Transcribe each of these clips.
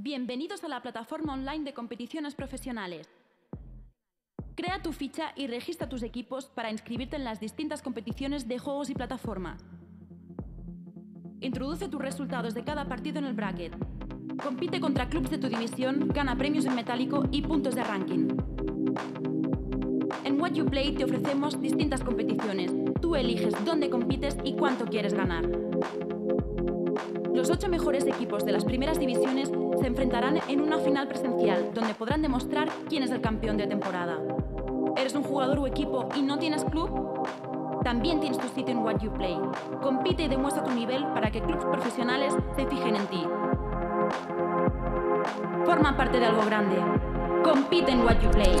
Bienvenidos a la plataforma online de competiciones profesionales. Crea tu ficha y registra tus equipos para inscribirte en las distintas competiciones de juegos y plataforma. Introduce tus resultados de cada partido en el bracket. Compite contra clubs de tu división, gana premios en metálico y puntos de ranking. En What You Play te ofrecemos distintas competiciones. Tú eliges dónde compites y cuánto quieres ganar. Los ocho mejores equipos de las primeras divisiones se enfrentarán en una final presencial donde podrán demostrar quién es el campeón de temporada. ¿Eres un jugador o equipo y no tienes club? También tienes tu sitio en What You Play. Compite y demuestra tu nivel para que clubes profesionales se fijen en ti. Forma parte de algo grande. Compite en What You Play.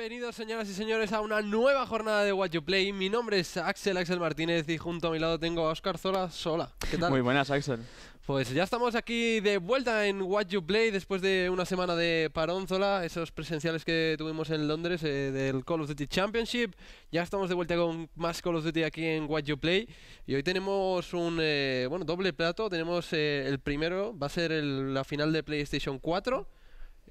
Bienvenidos señoras y señores a una nueva jornada de What You Play. Mi nombre es Axel Axel Martínez y junto a mi lado tengo a Oscar Zola Sola. ¿Qué tal? Muy buenas Axel. Pues ya estamos aquí de vuelta en What You Play después de una semana de parónzola, esos presenciales que tuvimos en Londres eh, del Call of Duty Championship. Ya estamos de vuelta con más Call of Duty aquí en What You Play. Y hoy tenemos un eh, bueno doble plato. Tenemos eh, el primero, va a ser la final de PlayStation 4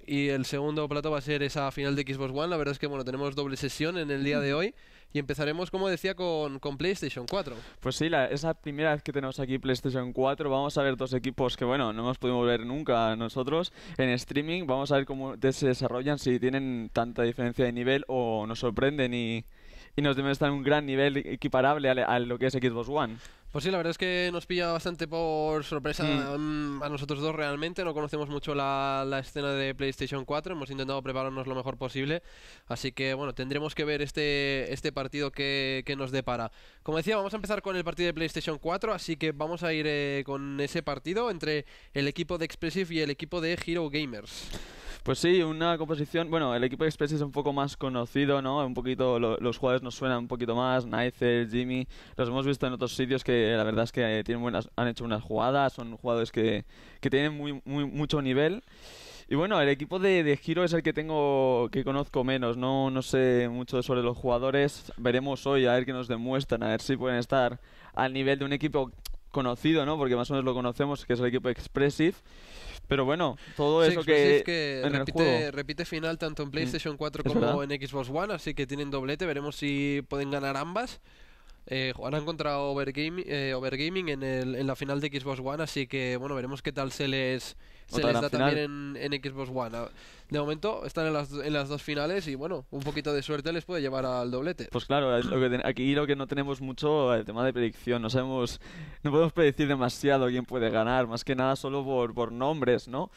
y el segundo plato va a ser esa final de Xbox One. La verdad es que bueno, tenemos doble sesión en el día de hoy y empezaremos, como decía, con, PlayStation 4. Pues sí, la, esa primera vez que tenemos aquí PlayStation 4, vamos a ver dos equipos que bueno, no hemos podido ver nunca nosotros en streaming. Vamos a ver cómo se desarrollan, si tienen tanta diferencia de nivel o nos sorprenden y, nos demuestran un gran nivel equiparable a lo que es Xbox One. Pues sí, la verdad es que nos pilla bastante por sorpresa mm. a nosotros dos realmente. No conocemos mucho la, escena de PlayStation 4. Hemos intentado prepararnos lo mejor posible. Así que bueno, tendremos que ver este, este partido que, nos depara. Como decía, vamos a empezar con el partido de PlayStation 4. Así que vamos a ir eh, con ese partido entre el equipo de Expressive y el equipo de Hero Gamers. Pues sí, una composición. Bueno, el equipo de Express es un poco más conocido, ¿no? Un poquito los jugadores nos suenan un poquito más. Nicer, Jimmy, los hemos visto en otros sitios que la verdad es que eh, tienen buenas, han hecho unas jugadas, son jugadores que, que tienen muy, muy, mucho nivel. Y bueno, el equipo de, Giro es el que tengo, que conozco menos, no, no sé mucho sobre los jugadores. Veremos hoy a ver qué nos demuestran, a ver si pueden estar al nivel de un equipo conocido, ¿no? Porque más o menos lo conocemos, que es el equipo Expressive. Pero bueno, todo eso que, es que repite, final tanto en mm. PlayStation 4 como en Xbox One, así que tienen doblete, veremos si pueden ganar ambas. Eh, jugarán contra Overgaming, eh, Overgaming en, el, en la final de Xbox One, así que bueno, veremos qué tal se les se les da también en, Xbox One. Ah, de momento están en las, en las dos finales y bueno, un poquito de suerte les puede llevar al doblete. Pues claro, aquí lo que no tenemos mucho el tema de predicción, no sabemos, no podemos predecir demasiado quién puede ganar, más que nada solo por, por nombres, ¿no?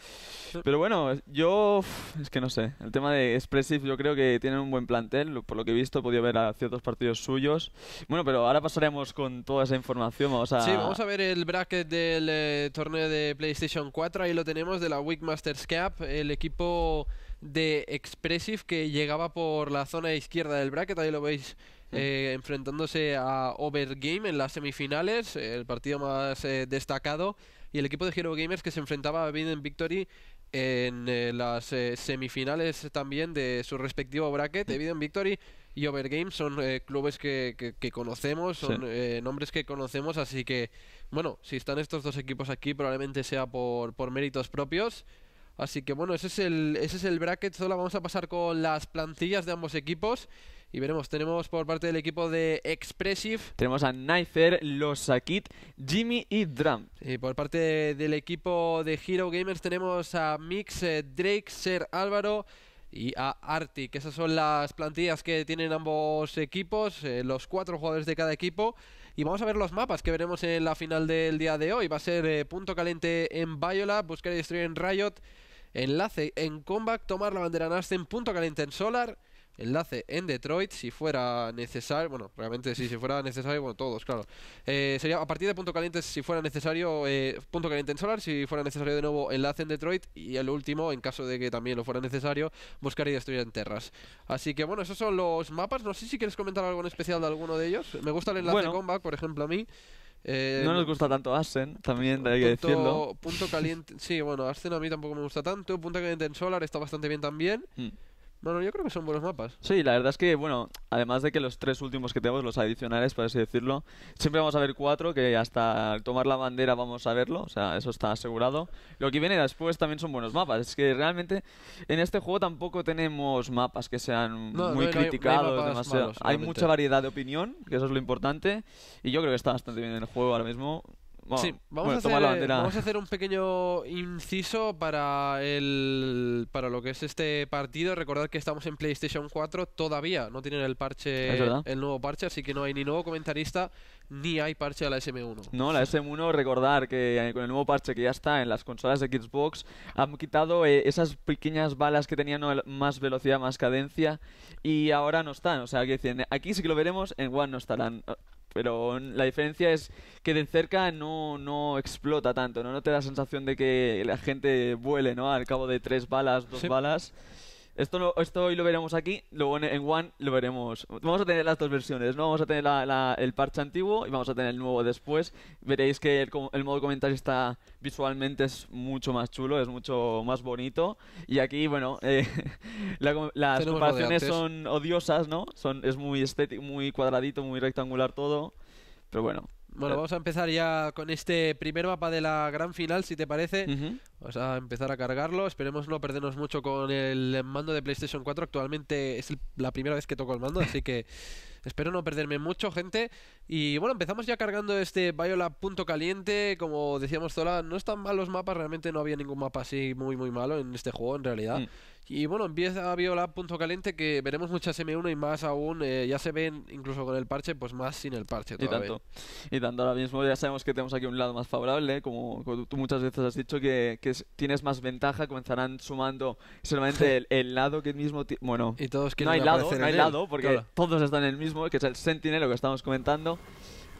Pero bueno, yo es que no sé, el tema de Expressive yo creo que tienen un buen plantel, por lo que he visto he podido ver a ciertos partidos suyos. Bueno, pero ahora pasaremos con toda esa información, vamos a... Sí, vamos a ver el bracket del eh, torneo de PlayStation 4, ahí lo tenemos de la Week Cup, el equipo de Expressive que llegaba por la zona izquierda del bracket, ahí lo veis eh, enfrentándose a Overgame en las semifinales, el partido más eh, destacado, y el equipo de Hero Gamers que se enfrentaba a Biden Victory en eh, las semifinales también de su respectivo bracket. biden Victory y Overgame son clubes que, conocemos, son nombres que conocemos, así que bueno, si están estos dos equipos aquí, probablemente sea por, por méritos propios. Así que bueno, ese es el, ese es el bracket. Solo vamos a pasar con las plantillas de ambos equipos. Y veremos, tenemos por parte del equipo de Expressive. Tenemos a Nifer, Losakit, Jimmy y Drum. Y por parte del equipo de Hero Gamers tenemos a Mix, eh, Drake, Ser Álvaro y a Arctic. Esas son las plantillas que tienen ambos equipos, eh, los cuatro jugadores de cada equipo. Y vamos a ver los mapas que veremos en la final del día de hoy. Va a ser eh, punto caliente en Viola, buscar y destruir en Riot, enlace en Combat, tomar la bandera en punto caliente en Solar enlace en Detroit si fuera necesario. Bueno, realmente si fuera necesario, bueno, todos, claro. Eh, sería a partir de punto caliente si fuera necesario, eh, punto caliente en Solar, si fuera necesario de nuevo enlace en Detroit y el último, en caso de que también lo fuera necesario, buscar y destruir en Terras. Así que bueno, esos son los mapas. No sé si quieres comentar algo en especial de alguno de ellos. Me gusta el enlace de combat, por ejemplo, a mí. Eh, no nos gusta tanto Ascen, también hay que decirlo. Punto caliente, sí, bueno, Ascen a mí tampoco me gusta tanto. Punto caliente en Solar está bastante bien también. Mm. Bueno, yo creo que son buenos mapas. Sí, la verdad es que, bueno, además de que los tres últimos que tenemos, los adicionales, por así decirlo, siempre vamos a ver cuatro, que hasta tomar la bandera vamos a verlo, o sea, eso está asegurado. Lo que viene después también son buenos mapas, es que realmente en este juego tampoco tenemos mapas que sean muy criticados, hay, demasiado. hay mucha variedad de opinión, que eso es lo importante, y yo creo que está bastante bien el juego ahora mismo vamos, a hacer, vamos a hacer un pequeño inciso para, el, para lo que es este partido. Recordar que estamos en PlayStation 4 todavía, no tienen el parche, el nuevo parche, así que no hay ni nuevo comentarista ni hay parche a la SM1. No, la SM1, recordar que con el nuevo parche que ya está en las consolas de Xbox, han quitado eh, esas pequeñas balas que tenían más velocidad, más cadencia, y ahora no están. O sea, aquí sí que lo veremos, en One no estarán pero la diferencia es que de cerca no, no explota tanto, ¿no? No te da la sensación de que la gente vuele, ¿no? Al cabo de tres balas, dos balas. Esto, esto hoy lo veremos aquí, luego en, One lo veremos. Vamos a tener las dos versiones, ¿no? Vamos a tener el parche antiguo y vamos a tener el nuevo después. Veréis que el, modo comentario está visualmente es mucho más chulo, es mucho más bonito. Y aquí, bueno, eh, las comparaciones son odiosas, ¿no? Son, es muy estético, muy cuadradito, muy rectangular todo. Pero bueno, bueno, eh. vamos a empezar ya con este primer mapa de la gran final, si te parece. Vamos a empezar a cargarlo. Esperemos no perdernos mucho con el mando de PlayStation 4. Actualmente es la primera vez que toco el mando, así que espero no perderme mucho, gente. Y bueno, empezamos ya cargando este Viola Punto Caliente. Como decíamos, Zola, no están mal los mapas. Realmente no había ningún mapa así muy, muy malo en este juego, en realidad. Mm. Y bueno, empieza a violar punto caliente que veremos muchas M1 y más aún, eh, ya se ven incluso con el parche, pues más sin el parche todavía. Y tanto, y tanto ahora mismo ya sabemos que tenemos aquí un lado más favorable, eh, como, tú muchas veces has dicho que, tienes más ventaja, comenzarán sumando solamente el, lado que mismo, bueno, y todos no hay lado, no hay lado, porque todos están en el mismo, que es el Sentinel, lo que estamos comentando.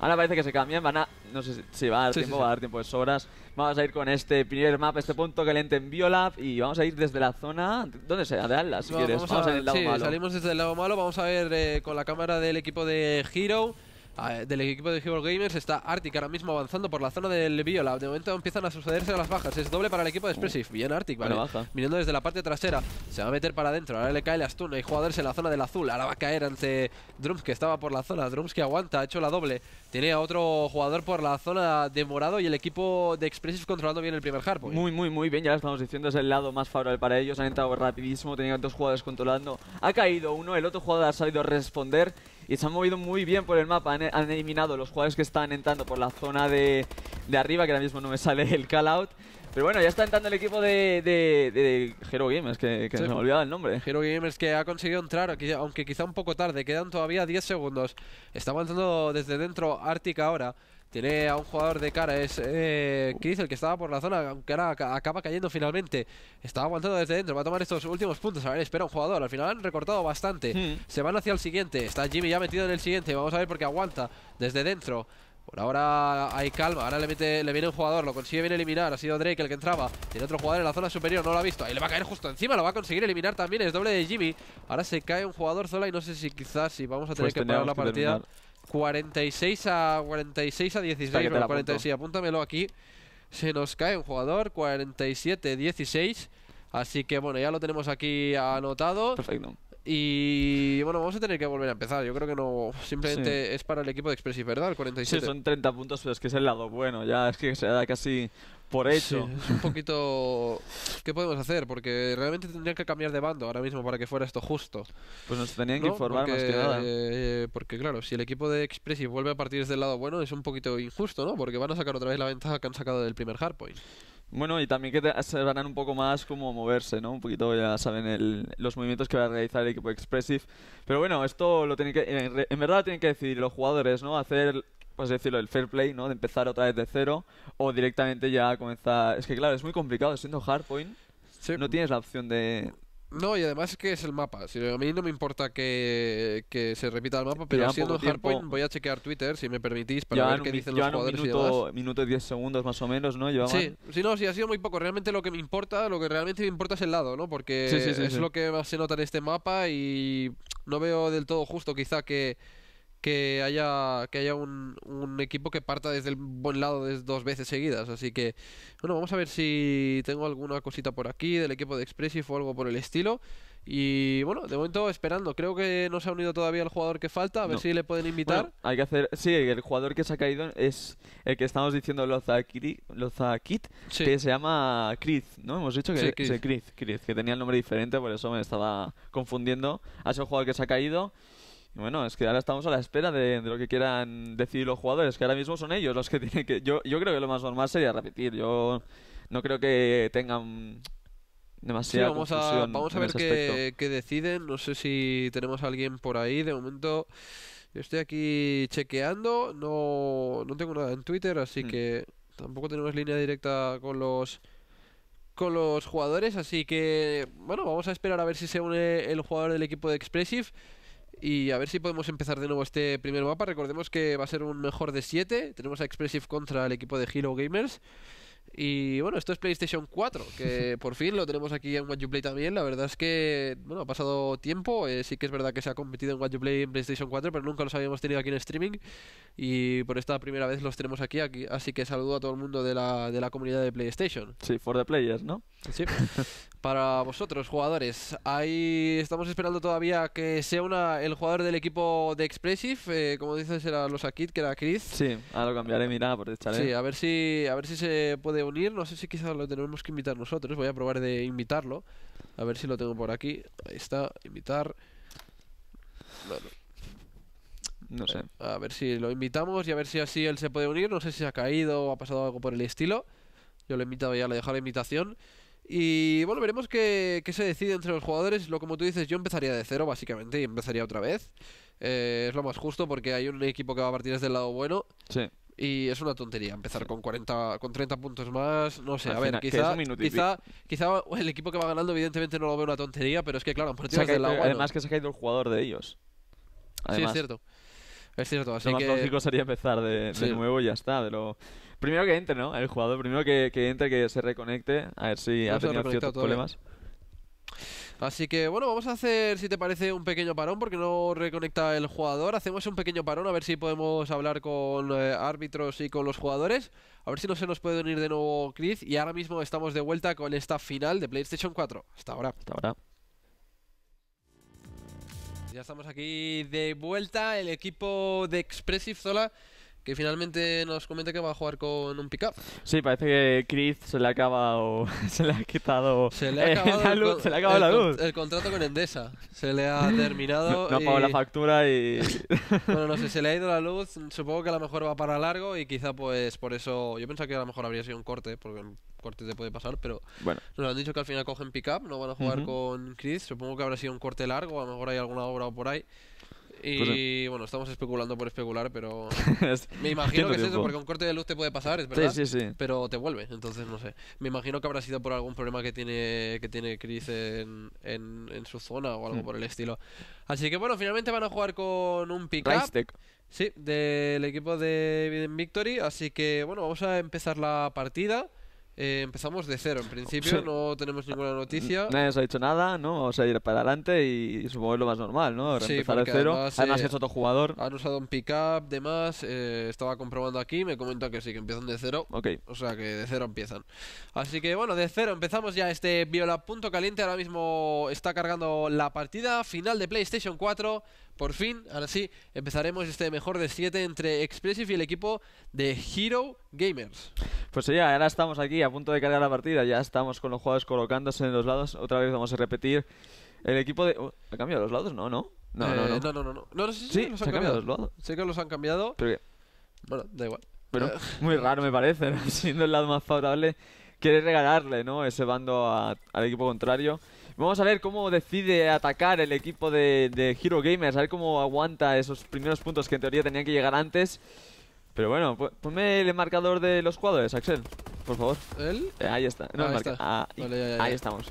Ahora parece que se cambian, van a... No sé si, va a dar tiempo, va a dar tiempo de sobras. Vamos a ir con este primer mapa, este punto que lente en Biolab. y vamos a ir desde la zona... ¿Dónde será? De Atlas, si quieres. Vamos, a, ir del lado malo. salimos desde el lado malo, vamos a ver eh, con la cámara del equipo de Hero... Ah, eh, del equipo de Hero Gamers está Arctic ahora mismo avanzando por la zona del Viola. De momento empiezan a sucederse las bajas. Es doble para el equipo de Expressive. Bien Arctic, vale. Mirando desde la parte trasera. Se va a meter para adentro. Ahora le cae la stun. Hay jugadores en la zona del azul. Ahora va a caer ante Drums que estaba por la zona. Drums que aguanta. Ha hecho la doble. Tiene a otro jugador por la zona de morado y el equipo de Expressive controlando bien el primer hardpoint. Muy, muy, muy bien. Ya lo estamos diciendo. Es el lado más favorable para ellos. Han entrado rapidísimo. Tenían dos jugadores controlando. Ha caído uno. El otro jugador ha salido a responder y se han movido muy bien por el mapa. Han, eliminado los jugadores que están entrando por la zona de, arriba, que ahora mismo no me sale el call out. Pero bueno, ya está entrando el equipo de, de, Hero Gamers, que, se me olvidaba el nombre. Hero Gamers que ha conseguido entrar, aunque quizá un poco tarde. Quedan todavía 10 segundos. Está avanzando desde dentro Arctic ahora. Tiene a un jugador de cara, es eh, el que estaba por la zona, aunque ahora acaba cayendo finalmente. Estaba aguantando desde dentro, va a tomar estos últimos puntos. A ver, espera un jugador, al final han recortado bastante. Hmm. Se van hacia el siguiente, está Jimmy ya metido en el siguiente, vamos a ver porque aguanta desde dentro. Por ahora hay calma, ahora le, viene un jugador, lo consigue bien eliminar, ha sido Drake el que entraba, tiene otro jugador en la zona superior, no lo ha visto, ahí le va a caer justo encima, lo va a conseguir eliminar también, es doble de Jimmy, ahora se cae un jugador sola y no sé si quizás si vamos a tener pues que parar la partida. 46 a 46 a 16, apúntamelo aquí. Se nos cae un jugador, 47 16. Así que bueno, ya lo tenemos aquí anotado. Perfecto. Y bueno, vamos a tener que volver a empezar. Yo creo que no. Simplemente es para el equipo de Expressive, ¿verdad? El Sí, son 30 puntos, pero es que es el lado bueno. Ya es que se da casi por hecho. es un poquito. ¿Qué podemos hacer? Porque realmente tendrían que cambiar de bando ahora mismo para que fuera esto justo. Pues nos tenían que informar porque, más que nada. Eh, porque, claro, si el equipo de Expressive vuelve a partir el lado bueno, es un poquito injusto, ¿no? Porque van a sacar otra vez la ventaja que han sacado del primer hardpoint. Bueno, y también que te, se van un poco más como moverse, ¿no? Un poquito, ya saben, los movimientos que va a realizar el equipo Expressive. Pero bueno, esto lo tienen que. En, en verdad lo tienen que decidir los jugadores, ¿no? Hacer pues decirlo, el fair play, ¿no? De empezar otra vez de cero o directamente ya comenzar... Es que claro, es muy complicado, siendo hardpoint no tienes la opción de... No, y además es que es el mapa. Si a mí no me importa que, se repita el mapa, pero siendo hardpoint voy a chequear Twitter, si me permitís, para ver qué dicen los jugadores un minuto, y minuto y diez segundos más o menos, ¿no? Sí, sí, no, sí, ha sido muy poco. Realmente lo que me importa, lo que realmente me importa es el lado, ¿no? Porque es lo que más se nota en este mapa y no veo del todo justo quizá que que haya, que haya un, un, equipo que parta desde el buen lado dos veces seguidas. Así que, bueno, vamos a ver si tengo alguna cosita por aquí del equipo de Expressive o algo por el estilo. Y bueno, de momento esperando. Creo que no se ha unido todavía el jugador que falta. A ver si le pueden invitar. hay que hacer. Sí, el jugador que se ha caído es el que estamos diciendo Loza, que se llama Chris ¿no? Hemos dicho que se que tenía el nombre diferente, por eso me estaba confundiendo. Ha sido jugador que se ha caído. Bueno, es que ahora estamos a la espera de, lo que quieran decidir los jugadores, que ahora mismo son ellos los que tienen que... Yo, yo creo que lo más normal sería repetir, yo no creo que tengan demasiada vamos a, vamos a ver qué, qué, deciden, no sé si tenemos a alguien por ahí, de momento yo estoy aquí chequeando, no, no tengo nada en Twitter, así hmm. que tampoco tenemos línea directa con los con los jugadores, así que bueno, vamos a esperar a ver si se une el jugador del equipo de Expressive y a ver si podemos empezar de nuevo este primer mapa. Recordemos que va a ser un mejor de 7. Tenemos a Expressive contra el equipo de Hero Gamers. Y bueno, esto es PlayStation 4, que por fin lo tenemos aquí en You Play también. La verdad es que, bueno, ha pasado tiempo. Eh, sí que es verdad que se ha competido en You Play en PlayStation 4, pero nunca los habíamos tenido aquí en streaming. Y por esta primera vez los tenemos aquí. aquí así que saludo a todo el mundo de la, comunidad de PlayStation. Sí, for the players, ¿no? Sí. Para vosotros, jugadores, ahí estamos esperando todavía que sea una, el jugador del equipo de Expressive, eh, como dices, era los Akit, que era Chris. Sí, ahora lo cambiaré, mira, por echarle. Sí, a ver si, a ver si se puede unir, no sé si quizás lo tenemos que invitar nosotros. Voy a probar de invitarlo. A ver si lo tengo por aquí. Ahí está, invitar. No sé. Eh, a ver si lo invitamos y a ver si así él se puede unir. No sé si ha caído o ha pasado algo por el estilo. Yo lo he invitado ya, le he dejado la invitación. Y bueno, veremos qué, se decide entre los jugadores. Lo como tú dices, yo empezaría de cero, básicamente, y empezaría otra vez. Eh, es lo más justo porque hay un equipo que va a partir desde el lado bueno. Sí. Y es una tontería empezar con 40, con 30 puntos más. No sé, a ver, quizá, quizá, el equipo que va ganando, evidentemente, no lo ve una tontería, pero es que, claro, del agua. Además, que se ha caído el jugador de ellos. sí, es cierto. Es cierto, así lo lógico sería empezar de, nuevo y ya está. De lo... Primero que entre, ¿no? El jugador, primero que, entre, que se reconecte, a ver si ha tenido ciertos problemas. Así que bueno, vamos a hacer, si te parece, un pequeño parón porque no reconecta el jugador. Hacemos un pequeño parón a ver si podemos hablar con eh, árbitros y con los jugadores. A ver si no se nos puede unir de nuevo Chris. Y ahora mismo estamos de vuelta con esta final de PlayStation 4. Hasta ahora. Hasta ahora. Ya estamos aquí de vuelta. El equipo de Expressive Zola que finalmente nos comenta que va a jugar con un pick-up. Sí, parece que Chris se le ha acabado, se le ha quitado, se le ha eh, acabado, la luz, se le ha acabado el contrato con Endesa se le ha terminado. No, no ha pagado la factura y. bueno, no sé, se le ha ido la luz. Supongo que a lo mejor va para largo y quizá pues por eso. Yo pensaba que a lo mejor habría sido un corte, porque un corte te puede pasar, pero bueno. nos han dicho que al final cogen pick-up, no van a jugar con Chris. Supongo que habrá sido un corte largo, a lo mejor hay alguna obra o por ahí. Y pues, bueno, estamos especulando por especular, pero me imagino que es eso, porque un corte de luz te puede pasar, es verdad. Sí, sí, sí. Pero te vuelve, entonces no sé. Me imagino que habrá sido por algún problema que tiene que tiene Chris en, su zona o algo hmm. por el estilo. Así que bueno, finalmente van a jugar con un pick -up, Sí, del equipo de Victory. Así que bueno, vamos a empezar la partida. Eh, empezamos de cero, en principio no tenemos ninguna ah, noticia. Nadie os ha dicho nada, ¿no? Vamos a ir para adelante y, supongo que es lo más normal, ¿no? Sí, empezar de cero. Además, eh, otro jugador. Han usado un pick-up, demás. Eh, estaba comprobando aquí, me comenta que sí, que empiezan de cero. Ok. O sea que de cero empiezan. Así que bueno, de cero empezamos ya este Viola Punto Caliente. Ahora mismo está cargando la partida final de PlayStation 4. Por fin, ahora sí, empezaremos este mejor de 7 entre Expressive y el equipo de Hero Gamers. Pues ya, ahora estamos aquí a punto de cargar la partida, ya estamos con los jugadores colocándose en los lados, otra vez vamos a repetir. El equipo de... Oh, ¿Ha cambiado los lados? No, no. No, no, eh, no, no, no, sí, los han cambiado. los lados. Sé que los han cambiado. Pero Bueno, da igual. Pero eh. muy raro me parece, siendo el lado más favorable, quiere regalarle, ¿no? Ese bando al equipo contrario. Vamos a ver cómo decide atacar el equipo de, Hero Gamers, a ver cómo aguanta esos primeros puntos que en teoría tenían que llegar antes. Pero bueno, ponme el marcador de los cuadros, Axel, por favor. ¿El? Eh, ahí está. ahí estamos.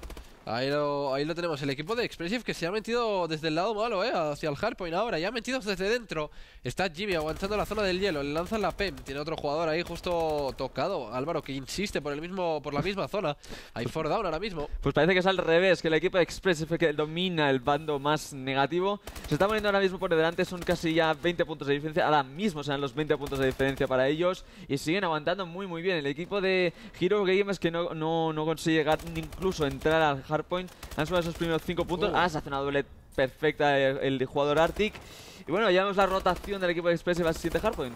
Ahí lo, ahí lo tenemos, el equipo de Expressive que se ha metido desde el lado malo, ¿eh? hacia el hardpoint ahora, ya ha metido desde dentro. Está Jimmy aguantando la zona del hielo, le lanzan la PEM, tiene otro jugador ahí justo tocado, Álvaro, que insiste por el mismo por la misma zona. Hay for ahora mismo. Pues parece que es al revés, que el equipo de Expressive que domina el bando más negativo. Se está poniendo ahora mismo por delante, son casi ya 20 puntos de diferencia, ahora mismo serán los 20 puntos de diferencia para ellos y siguen aguantando muy muy bien. El equipo de Hero Games que no, no, no consigue incluso entrar al hardpoint point Han esos primeros 5 puntos. Ah, oh. se hace una doble perfecta el, jugador Arctic. Y bueno, ya vemos la rotación del equipo de Expressive a 7 hardpoint.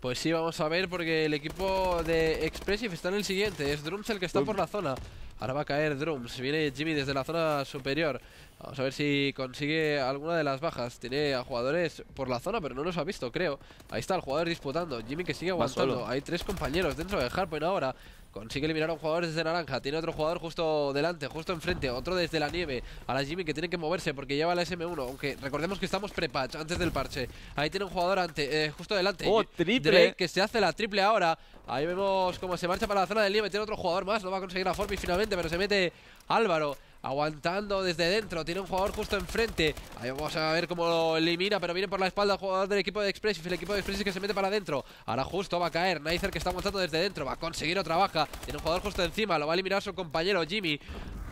Pues sí, vamos a ver, porque el equipo de Expressive está en el siguiente. Es Drums el que está por la zona. Ahora va a caer Drums. Viene Jimmy desde la zona superior. Vamos a ver si consigue alguna de las bajas. Tiene a jugadores por la zona, pero no los ha visto, creo. Ahí está el jugador disputando. Jimmy que sigue aguantando. Hay tres compañeros dentro de hardpoint ahora. Consigue eliminar a un jugador desde naranja. Tiene otro jugador justo delante, justo enfrente. Otro desde la nieve. A la Jimmy que tiene que moverse porque lleva la SM1. Aunque recordemos que estamos pre antes del parche. Ahí tiene un jugador ante, eh, justo delante. ¡Oh, triple! que se hace la triple ahora. Ahí vemos cómo se marcha para la zona del nieve. Tiene otro jugador más. lo va a conseguir la forma finalmente, pero se mete Álvaro aguantando desde dentro. Tiene un jugador justo enfrente. Ahí vamos a ver cómo lo elimina, pero viene por la espalda el jugador del equipo de Expressive. El equipo de Expressive que se mete para adentro. Ahora justo va a caer. Nicer que está montando desde dentro. Va a conseguir otra baja. Tiene un jugador justo encima. Lo va a eliminar su compañero Jimmy.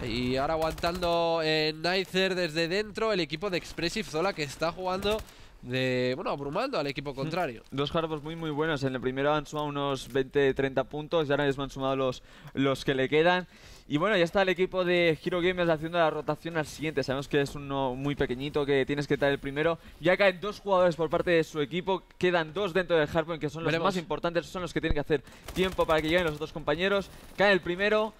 Y ahora aguantando eh, desde dentro. El equipo de Expressive Zola que está jugando de, bueno, abrumando al equipo mm. contrario. Dos carros muy, muy buenos. En el primero han sumado unos 20-30 puntos ya ahora les han sumado los, los que le quedan. Y bueno, ya está el equipo de Hero Games haciendo la rotación al siguiente. Sabemos que es uno muy pequeñito que tienes que estar el primero. Ya caen dos jugadores por parte de su equipo. Quedan dos dentro del Hardpoint, que son los más importantes. Son los que tienen que hacer tiempo para que lleguen los otros compañeros. Cae el primero.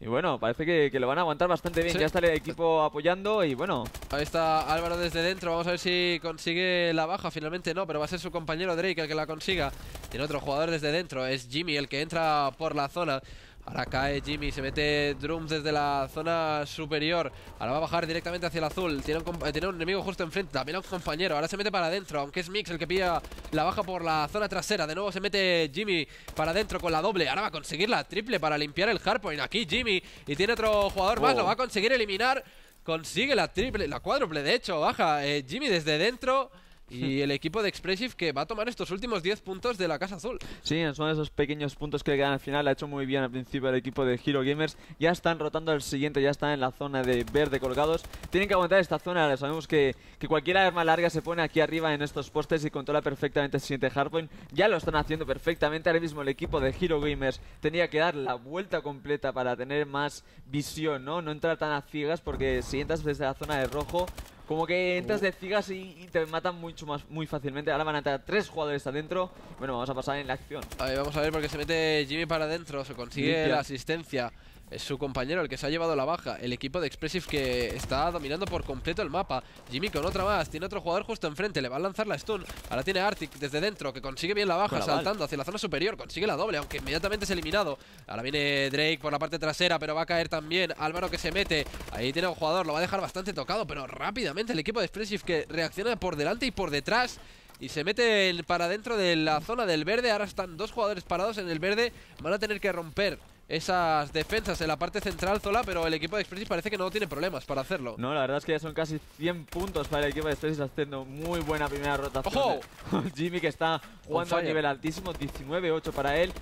Y bueno, parece que, lo van a aguantar bastante bien. Ya está el equipo apoyando y bueno. Ahí está Álvaro desde dentro. Vamos a ver si consigue la baja. Finalmente no, pero va a ser su compañero Drake el que la consiga. Tiene otro jugador desde dentro. Es Jimmy el que entra por la zona. Ahora cae Jimmy, se mete Drums desde la zona superior. Ahora va a bajar directamente hacia el azul. Tiene un, eh, enemigo justo enfrente, también un compañero. Ahora se mete para adentro, aunque es Mix el que pilla la baja por la zona trasera. De nuevo se mete Jimmy para adentro con la doble. Ahora va a conseguir la triple para limpiar el hardpoint. Aquí Jimmy y tiene otro jugador más. Lo oh. va a conseguir eliminar. Consigue la triple, la cuádruple, de hecho. Baja eh, Jimmy desde dentro y el equipo de Expressive que va a tomar estos últimos 10 puntos de la Casa Azul. Sí, son esos pequeños puntos que quedan al final. Ha hecho muy bien al principio el equipo de Hero Gamers. Ya están rotando al siguiente, ya están en la zona de verde colgados. Tienen que aguantar esta zona. Sabemos que, que cualquier arma larga se pone aquí arriba en estos postes y controla perfectamente el siguiente hardpoint. Ya lo están haciendo perfectamente. Ahora mismo el equipo de Hero Gamers tenía que dar la vuelta completa para tener más visión, ¿no? No entrar tan a ciegas porque si entras desde la zona de rojo como que entras de cigas y, te matan mucho más muy fácilmente. Ahora van a entrar tres jugadores adentro. Bueno, vamos a pasar en la acción. vamos a ver porque se mete Jimmy para adentro. Se consigue la asistencia. Es su compañero el que se ha llevado la baja El equipo de Expressive que está dominando por completo el mapa Jimmy con otra más Tiene otro jugador justo enfrente Le va a lanzar la stun Ahora tiene Arctic desde dentro Que consigue bien la baja Saltando hacia la zona superior Consigue la doble Aunque inmediatamente es eliminado Ahora viene Drake por la parte trasera Pero va a caer también Álvaro que se mete Ahí tiene un jugador Lo va a dejar bastante tocado Pero rápidamente el equipo de Expressive Que reacciona por delante y por detrás y se mete para dentro de la zona del verde. Ahora están dos jugadores parados en el verde. Van a tener que romper esas defensas en la parte central, Zola, pero el equipo de Express parece que no tiene problemas para hacerlo. No, la verdad es que ya son casi 100 puntos para el equipo de Expressis haciendo muy buena primera rotación. Jimmy que está jugando a nivel altísimo, 19-8 para él.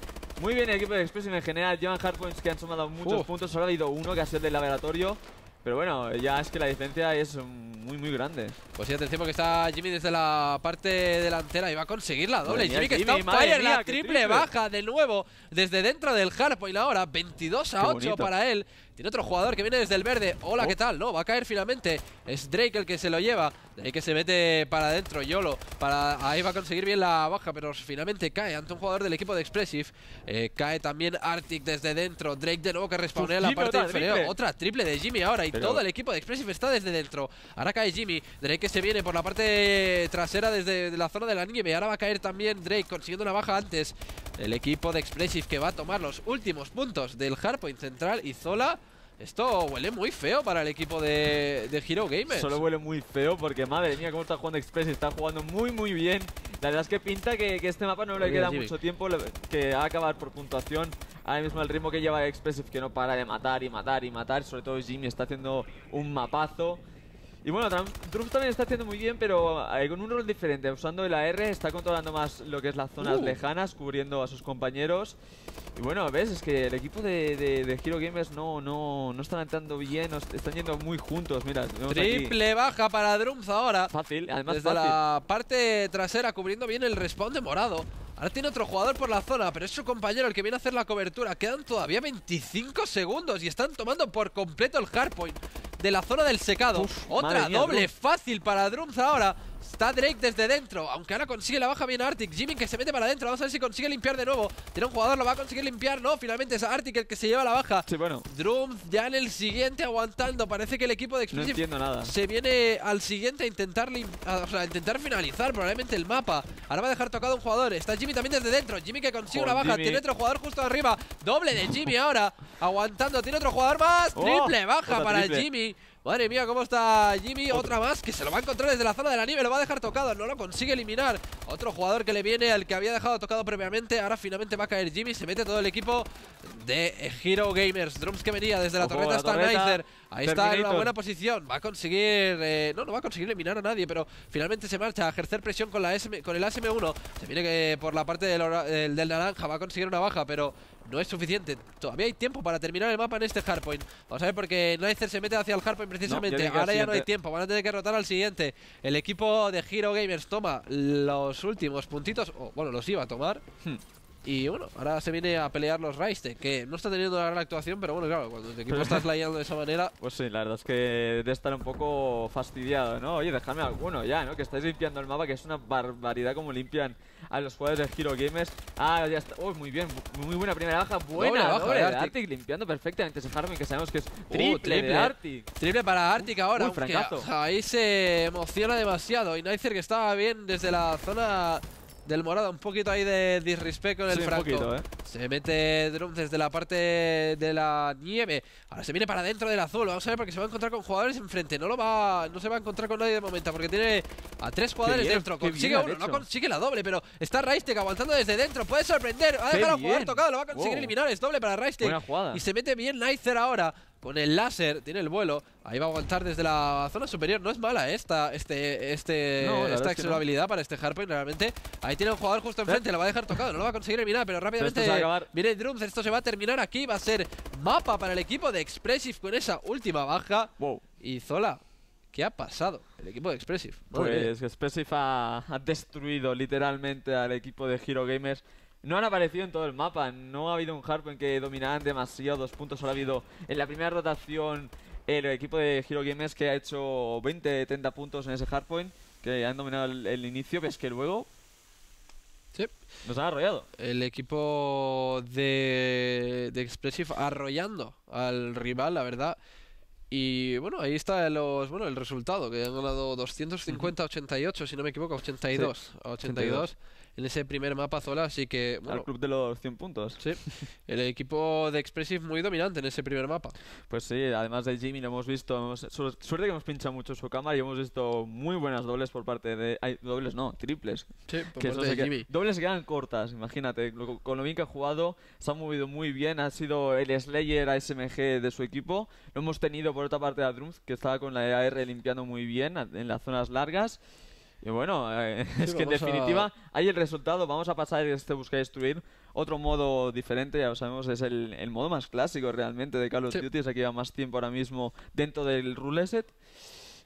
Muy bien el equipo de Express en general, llevan hardpoints que han sumado muchos puntos, solo ha ido uno que ha sido del laboratorio. Pero bueno, ya es que la diferencia es muy, muy grande Pues sí, atención que está Jimmy desde la parte delantera y va a conseguir la doble. Jimmy que está fire, la triple, baja de nuevo desde dentro del harpo la ahora. 22 a 8 para él. Tiene otro jugador que viene desde el verde. Hola, ¿qué oh. tal? No, va a caer finalmente. Es Drake el que se lo lleva. Drake que se mete para adentro. Yolo. Para... Ahí va a conseguir bien la baja, pero finalmente cae ante un jugador del equipo de Expressive. Eh, cae también Arctic desde dentro. Drake de nuevo que responde a la parte inferior. Otra triple de Jimmy ahora. Y todo el equipo de Expressive está desde dentro. Ahora cae Jimmy. Drake que se viene por la parte trasera desde la zona de la nieve. Ahora va a caer también Drake consiguiendo una baja antes. El equipo de Expressive que va a tomar los últimos puntos del Hardpoint central y Zola esto huele muy feo para el equipo de, de Hero Gamer Solo huele muy feo porque, madre mía, cómo está jugando Express. Está jugando muy, muy bien. La verdad es que pinta que, este mapa no le queda mucho tiempo, que va a acabar por puntuación. Ahora mismo el ritmo que lleva Expressive que no para de matar y matar y matar. Sobre todo Jimmy está haciendo un mapazo. Y bueno, Drums también está haciendo muy bien, pero eh, con un rol diferente. Usando el AR, está controlando más lo que es las zonas uh. lejanas, cubriendo a sus compañeros. Y bueno, ves, es que el equipo de, de, Hero Gamers no, no, no están entrando bien, están yendo muy juntos, mira. Triple baja para Drums ahora. Fácil, además Desde la parte trasera, cubriendo bien el respawn de morado. Ahora tiene otro jugador por la zona, pero es su compañero el que viene a hacer la cobertura. Quedan todavía 25 segundos y están tomando por completo el hardpoint de la zona del secado. Otra doble fácil para Drums ahora. Está Drake desde dentro, aunque ahora consigue la baja bien Artic, Jimmy que se mete para adentro, vamos a ver si consigue limpiar de nuevo. Tiene un jugador, lo va a conseguir limpiar, no, finalmente es Artic el que se lleva la baja. Sí, bueno. Drum ya en el siguiente aguantando, parece que el equipo de Explosive nada. se viene al siguiente a intentar, intentar finalizar probablemente el mapa. Ahora va a dejar tocado un jugador, está Jimmy también desde dentro. Jimmy que consigue una baja, tiene otro jugador justo arriba. Doble de Jimmy ahora, aguantando, tiene otro jugador más. Oh, triple baja para Jimmy. Madre mía, cómo está Jimmy, otra más que se lo va a encontrar desde la zona de la nieve, lo va a dejar tocado, no lo consigue eliminar. Otro jugador que le viene, al que había dejado tocado previamente, ahora finalmente va a caer Jimmy, se mete todo el equipo de Hero Gamers. Drums que venía desde la torreta hasta Nizer Ahí está en una buena posición. Va a conseguir. Eh, no, no va a conseguir eliminar a nadie, pero finalmente se marcha a ejercer presión con, la SM, con el ASM1. Se viene que por la parte del naranja va a conseguir una baja, pero no es suficiente Todavía hay tiempo para terminar el mapa en este hardpoint Vamos a ver porque Nicer se mete hacia el hardpoint precisamente Ahora ya no hay tiempo, van a tener que rotar al siguiente El equipo de Hero Gamers toma los últimos puntitos o, Bueno, los iba a tomar hmm. Y bueno, ahora se viene a pelear los Raiste, que no está teniendo la gran actuación, pero bueno, claro, cuando el equipo está slayando de esa manera. Pues sí, la verdad es que debe estar un poco fastidiado, ¿no? Oye, dejadme alguno ya, ¿no? Que estáis limpiando el mapa, que es una barbaridad como limpian a los jugadores de Hero Games. Ah, ya está. ¡Uy, oh, muy bien, muy buena primera baja. Buena, baja de Arctic. limpiando perfectamente ese Harmony, que sabemos que es oh, triple, Arctic. Triple para Arctic uh, ahora, Uy, Ahí se emociona demasiado. Y Nicer que estaba bien desde la zona del morado. Un poquito ahí de disrespecto en el franco. ¿eh? Se mete Drum desde la parte de la nieve. Ahora se viene para dentro del azul. Vamos a ver porque se va a encontrar con jugadores enfrente. No lo va, no se va a encontrar con nadie de momento porque tiene a tres jugadores dentro. Consigue uno, no consigue la doble, pero está Raistek avanzando desde dentro. Puede sorprender. Ha dejado jugar tocado, lo va a conseguir eliminar. Es doble para Raistek. Y se mete bien Nicer ahora. Pone el láser, tiene el vuelo. Ahí va a aguantar desde la zona superior. No es mala ¿eh? esta, este, este, esta para este hardpoint, realmente. Ahí tiene un jugador justo enfrente, ¿Eh? lo va a dejar tocado. No lo va a conseguir eliminar, pero rápidamente pero viene Drums. Esto se va a terminar aquí. Va a ser mapa para el equipo de Expressive con esa última baja. Wow. Y Zola, ¿Qué ha pasado? El equipo de Expressive. Pues Expressive ha, ha, destruido literalmente al equipo de Hero Gamers no han aparecido en todo el mapa. No ha habido un hardpoint que dominaran dos puntos. Solo ha habido en la primera rotación el equipo de Hero Games que ha hecho 20, 30 puntos en ese hardpoint, que han dominado el, inicio, que es que luego... Nos han arrollado. El equipo de, de Expressive arrollando al rival, la verdad. Y bueno, ahí está los, bueno, el resultado, que han ganado 250-88, si no me equivoco, 82. 82 en ese primer mapa Zola, así que... Bueno, Al club de los 100 puntos. Sí, el equipo de Expressive muy dominante en ese primer mapa. Pues sí, además de Jimmy lo hemos visto, suerte que hemos pinchado mucho su cámara y hemos visto muy buenas dobles por parte de... hay dobles no, triples. Sí, por que parte de Jimmy. Dobles que cortas, imagínate, con lo bien que ha jugado, se ha movido muy bien, ha sido el Slayer ASMG de su equipo. Lo hemos tenido por otra parte a Drums, que estaba con la EAR limpiando muy bien en las zonas largas. Y bueno, eh, es que en definitiva hay el resultado. Vamos a pasar este buscar destruir. Otro modo diferente, ya lo sabemos, es el, modo más clásico realmente de Call of Duty. Es aquí más tiempo ahora mismo dentro del rule set.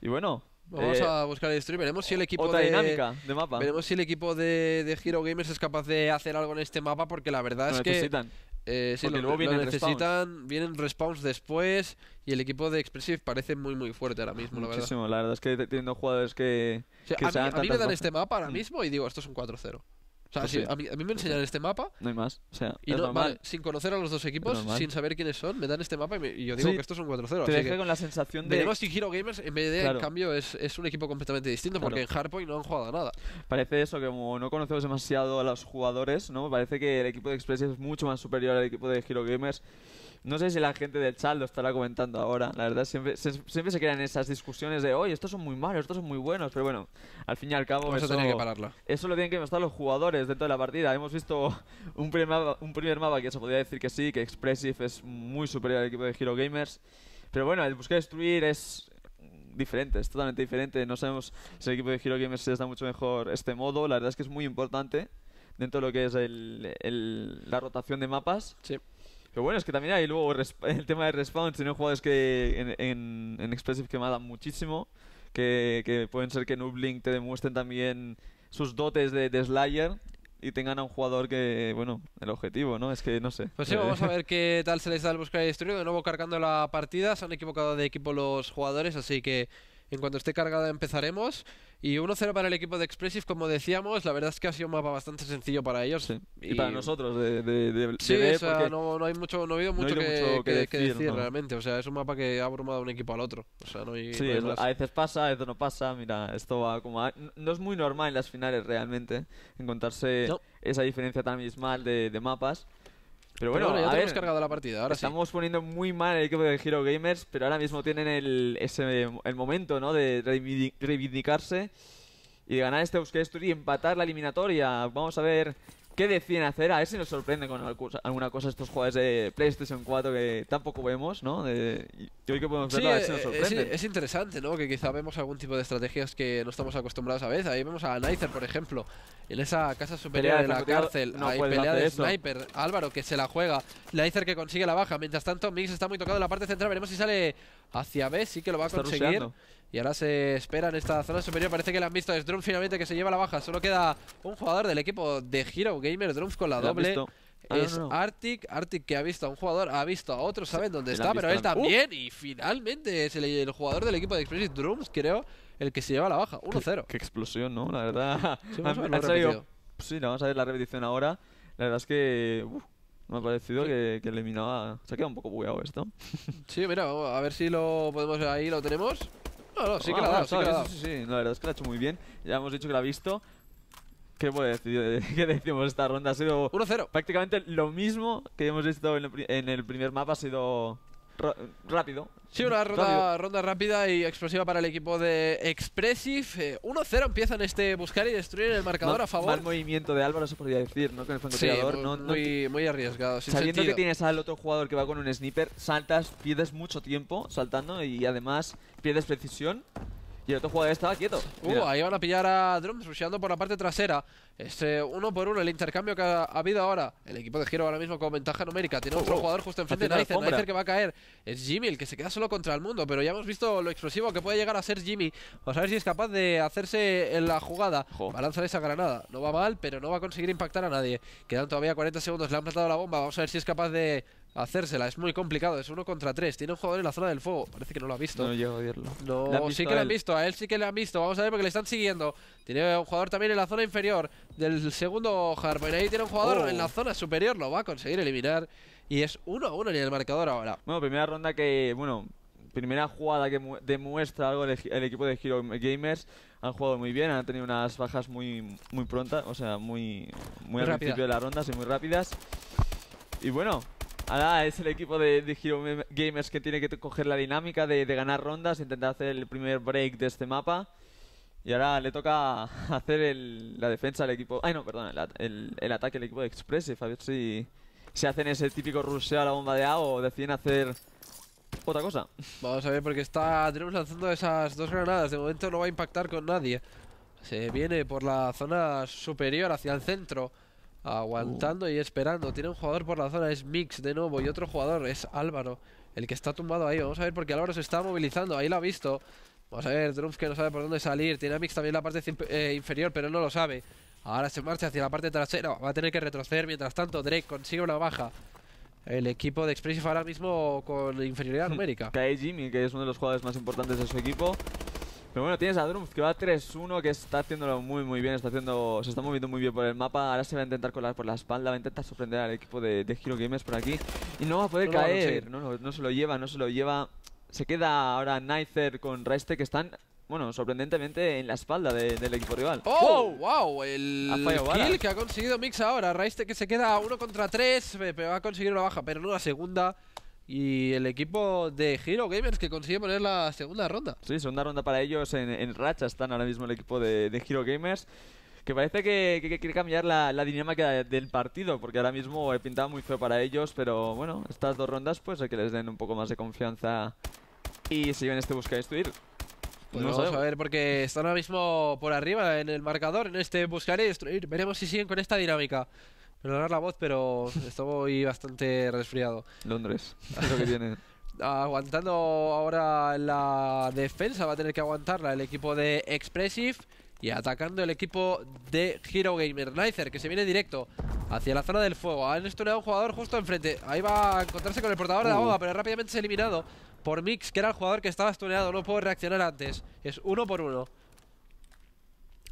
Y bueno, Vamos eh, a buscar destruir Veremos si el equipo de, dinámica de mapa. Veremos si el equipo de, de, Hero Gamers es capaz de hacer algo en este mapa porque la verdad es que eh, sí, lo, vienen necesitan, respawns. vienen respawns después y el equipo de Expressive parece muy muy fuerte ahora mismo, la Muchísimo, verdad. la verdad es que teniendo jugadores que... a, mí, a mí me dan este mapa ahora mm. mismo y digo, esto es un 4-0. Pues a, mí, a, me enseñan este mapa. No hay más. O sea, y sin conocer a los dos equipos, sin saber quiénes son, me dan este mapa y, yo digo que estos son 4-0. Te deja que con la sensación de. Hero Gamers, en vez de, en cambio, es, es, un equipo completamente distinto, porque en Hardpoint no han jugado nada. Parece eso, que como no conocemos demasiado a los jugadores, ¿no? Parece que el equipo de Express es mucho más superior al equipo de Hero Gamers. No sé si la gente del chat lo estará comentando ahora. La verdad, siempre se, siempre se crean esas discusiones de, oye, estos son muy malos, estos son muy buenos. Pero bueno, al fin y al cabo... Eso, tenía que pararlo. Eso lo tienen que mostrar los jugadores dentro de la partida. Hemos visto un primer mapa, un primer que se podría decir que sí, que Expressive es muy superior al equipo de Hero Gamers. Pero bueno, el buscar destruir es, diferente, es totalmente diferente. No sabemos si el equipo de Hero gamers está mucho mejor este modo. La verdad es que es muy importante dentro de lo que es la rotación de mapas. Sí. Pero bueno es que también hay luego el tema de respawn. Tienen jugadores que en, en, en Expressive que muchísimo. Que, pueden ser que en te demuestren también sus dotes de, de Slayer y tengan a un jugador que, bueno, el objetivo, ¿no? Es que no sé. Pues sí, eh. vamos a ver qué tal se les da el buscar y Destruir, De nuevo cargando la partida, se han equivocado de equipo los jugadores, así que en cuanto esté cargada empezaremos. Y 1-0 para el equipo de Expressive, como decíamos, la verdad es que ha sido un mapa bastante sencillo para ellos. Y, para nosotros, de, de, Sí, no, hay mucho, no ha habido mucho, que, decir, realmente. O sea, es un mapa que ha abrumado un equipo al otro. a veces pasa, a veces no pasa. Mira, esto va como... No es muy normal en las finales realmente encontrarse esa diferencia tan abismal de mapas. Pero bueno, ya cargado la partida. Ahora estamos poniendo muy mal el equipo de Hero Gamers, pero ahora mismo tienen el, ese, el momento ¿no? de reivindicarse y de ganar este Euskal y empatar la eliminatoria. Vamos a ver qué deciden hacer. A ver si nos sorprende con alguna cosa estos jugadores de PlayStation 4 que tampoco vemos, ¿no? yo creo que podemos verlo, a ver si nos sorprende. Es, interesante, ¿no? Que quizá vemos algún tipo de estrategias que no estamos acostumbrados a ver. Ahí vemos a Nicer, por ejemplo, en esa casa superior de la cárcel. hay pelea de Sniper. Álvaro que se la juega. Nicer que consigue la baja. Mientras tanto, Mix está muy tocado en la parte central. Veremos si sale hacia B. Sí que lo va a conseguir. Y ahora se espera en esta zona superior. Parece que la han visto. Es Drums finalmente que se lleva la baja. Solo queda un jugador del equipo de Hero Gamer. Drums con la doble. Ah, es ARTIC, Arctic, Arctic que ha visto a un jugador, ha visto a otro, saben dónde está, pero él también. Y finalmente es el, jugador del equipo de Expressive Drums, creo, el que se lleva la baja. 1-0. Qué, explosión, ¿no? La verdad. Sí, vamos a vamos a ver la repetición ahora. La verdad es que. Uh, me ha parecido que, que, eliminaba. Se ha quedado un poco bugueado esto. sí, mira, a ver si lo podemos. Ahí lo tenemos. No, sí que ah, ha sí, Sí, sí, la verdad es que ha hecho muy bien. Ya hemos dicho que la ha visto. ¿Qué, puede decir, ¿Qué decimos esta ronda? Ha sido 1-0. Prácticamente lo mismo que hemos visto en el, primer mapa. Ha sido rápido. Sí, una ronda, rápida y explosiva para el equipo de Expressive. Eh, 1-0 empiezan este buscar y destruir el marcador a favor. Mal movimiento de Álvaro, se podría decir, ¿no? Con el francotirador. muy, muy, arriesgado. si sabiendo que tienes al otro jugador que va con un sniper, saltas, pierdes mucho tiempo saltando y además pierdes precisión y el otro jugador estaba quieto. Uh, ahí van a pillar a Drums rusheando por la parte trasera. Este uno por uno, el intercambio que ha, habido ahora. El equipo de Giro ahora mismo con ventaja numérica. Tiene oh, otro oh. jugador justo enfrente de Nicer. que va a caer. Es Jimmy el que se queda solo contra el mundo. Pero ya hemos visto lo explosivo que puede llegar a ser Jimmy. Vamos a ver si es capaz de hacerse en la jugada. a lanzar esa granada. No va mal, pero no va a conseguir impactar a nadie. Quedan todavía 40 segundos. Le han plantado la bomba. Vamos a ver si es capaz de hacérsela. Es muy complicado, es uno contra tres. Tiene un jugador en la zona del fuego. Parece que no lo ha visto. No llego a verlo. No, sí que lo han visto. A él sí que le han visto. Vamos a ver porque le están siguiendo. Tiene un jugador también en la zona inferior del segundo y Ahí tiene un jugador oh. en la zona superior. Lo va a conseguir eliminar. Y es uno a uno en el marcador ahora. Bueno, primera ronda que. Bueno. Primera jugada que demuestra algo el, equipo de Hero Gamers han jugado muy bien, han tenido unas bajas muy muy prontas, o sea, muy muy, al principio de las rondas y muy rápidas. Y bueno, Ahora es el equipo de, de, Gamers que tiene que coger la dinámica de, ganar rondas, intentar hacer el primer break de este mapa. Y ahora le toca hacer la defensa al equipo... Ay, no, perdón, el, ataque al equipo de Expressive. Eh, a ver si, se hacen ese típico ruso a la bomba de A o deciden hacer otra cosa. Vamos a ver, porque está tenemos lanzando esas dos granadas. De momento no va a impactar con nadie. Se viene por la zona superior, hacia el centro. Aguantando y esperando. Tiene un jugador por la zona, es Mix de nuevo. Y otro jugador es Álvaro, el que está tumbado ahí. Vamos a ver porque Álvaro se está movilizando. Ahí lo ha visto. Vamos a ver, Drums que no sabe por dónde salir. Tiene a Mix también en la parte eh, inferior, pero no lo sabe. Ahora se marcha hacia la parte trasera. Va a tener que retroceder. Mientras tanto, Drake consigue una baja. El equipo de Expressive ahora mismo con inferioridad numérica. Cae Jimmy, que es uno de los jugadores más importantes de su equipo. Pero bueno, tienes a Drums que va 3-1, que está haciéndolo muy muy bien, está haciendo, se está moviendo muy bien por el mapa, ahora se va a intentar colar por la espalda, va a intentar sorprender al equipo de, de Games por aquí y no va a poder caer, no, no se lo lleva, no se lo lleva. Se queda ahora Nicer con Raiste, que están bueno, sorprendentemente en la espalda del equipo rival. ¡Oh! ¡Wow! El kill que ha conseguido Mix ahora. Raiste que se queda uno contra tres, eh, pero va a conseguir una baja, pero no la segunda y el equipo de Hero Gamers que consigue poner la segunda ronda. Sí, segunda ronda para ellos en, racha están ahora mismo el equipo de, de Hero Gamers. Que parece que, quiere cambiar la, dinámica del partido, porque ahora mismo he pintado muy feo para ellos, pero bueno, estas dos rondas pues hay que les den un poco más de confianza y si ven este busca destruir. Pues vamos a ver, porque están ahora mismo por arriba en el marcador, en este buscar y destruir. Veremos si siguen con esta dinámica perdonar la voz, pero estoy bastante resfriado. Londres, lo que tiene. Aguantando ahora la defensa, va a tener que aguantarla el equipo de Expressive y atacando el equipo de Hero Gamer. Nicer, que se viene directo hacia la zona del fuego. Han estuneado un jugador justo enfrente. Ahí va a encontrarse con el portador de la uh. bomba, pero rápidamente ha eliminado por Mix, que era el jugador que estaba estuneado. No pudo reaccionar antes. Es uno por uno.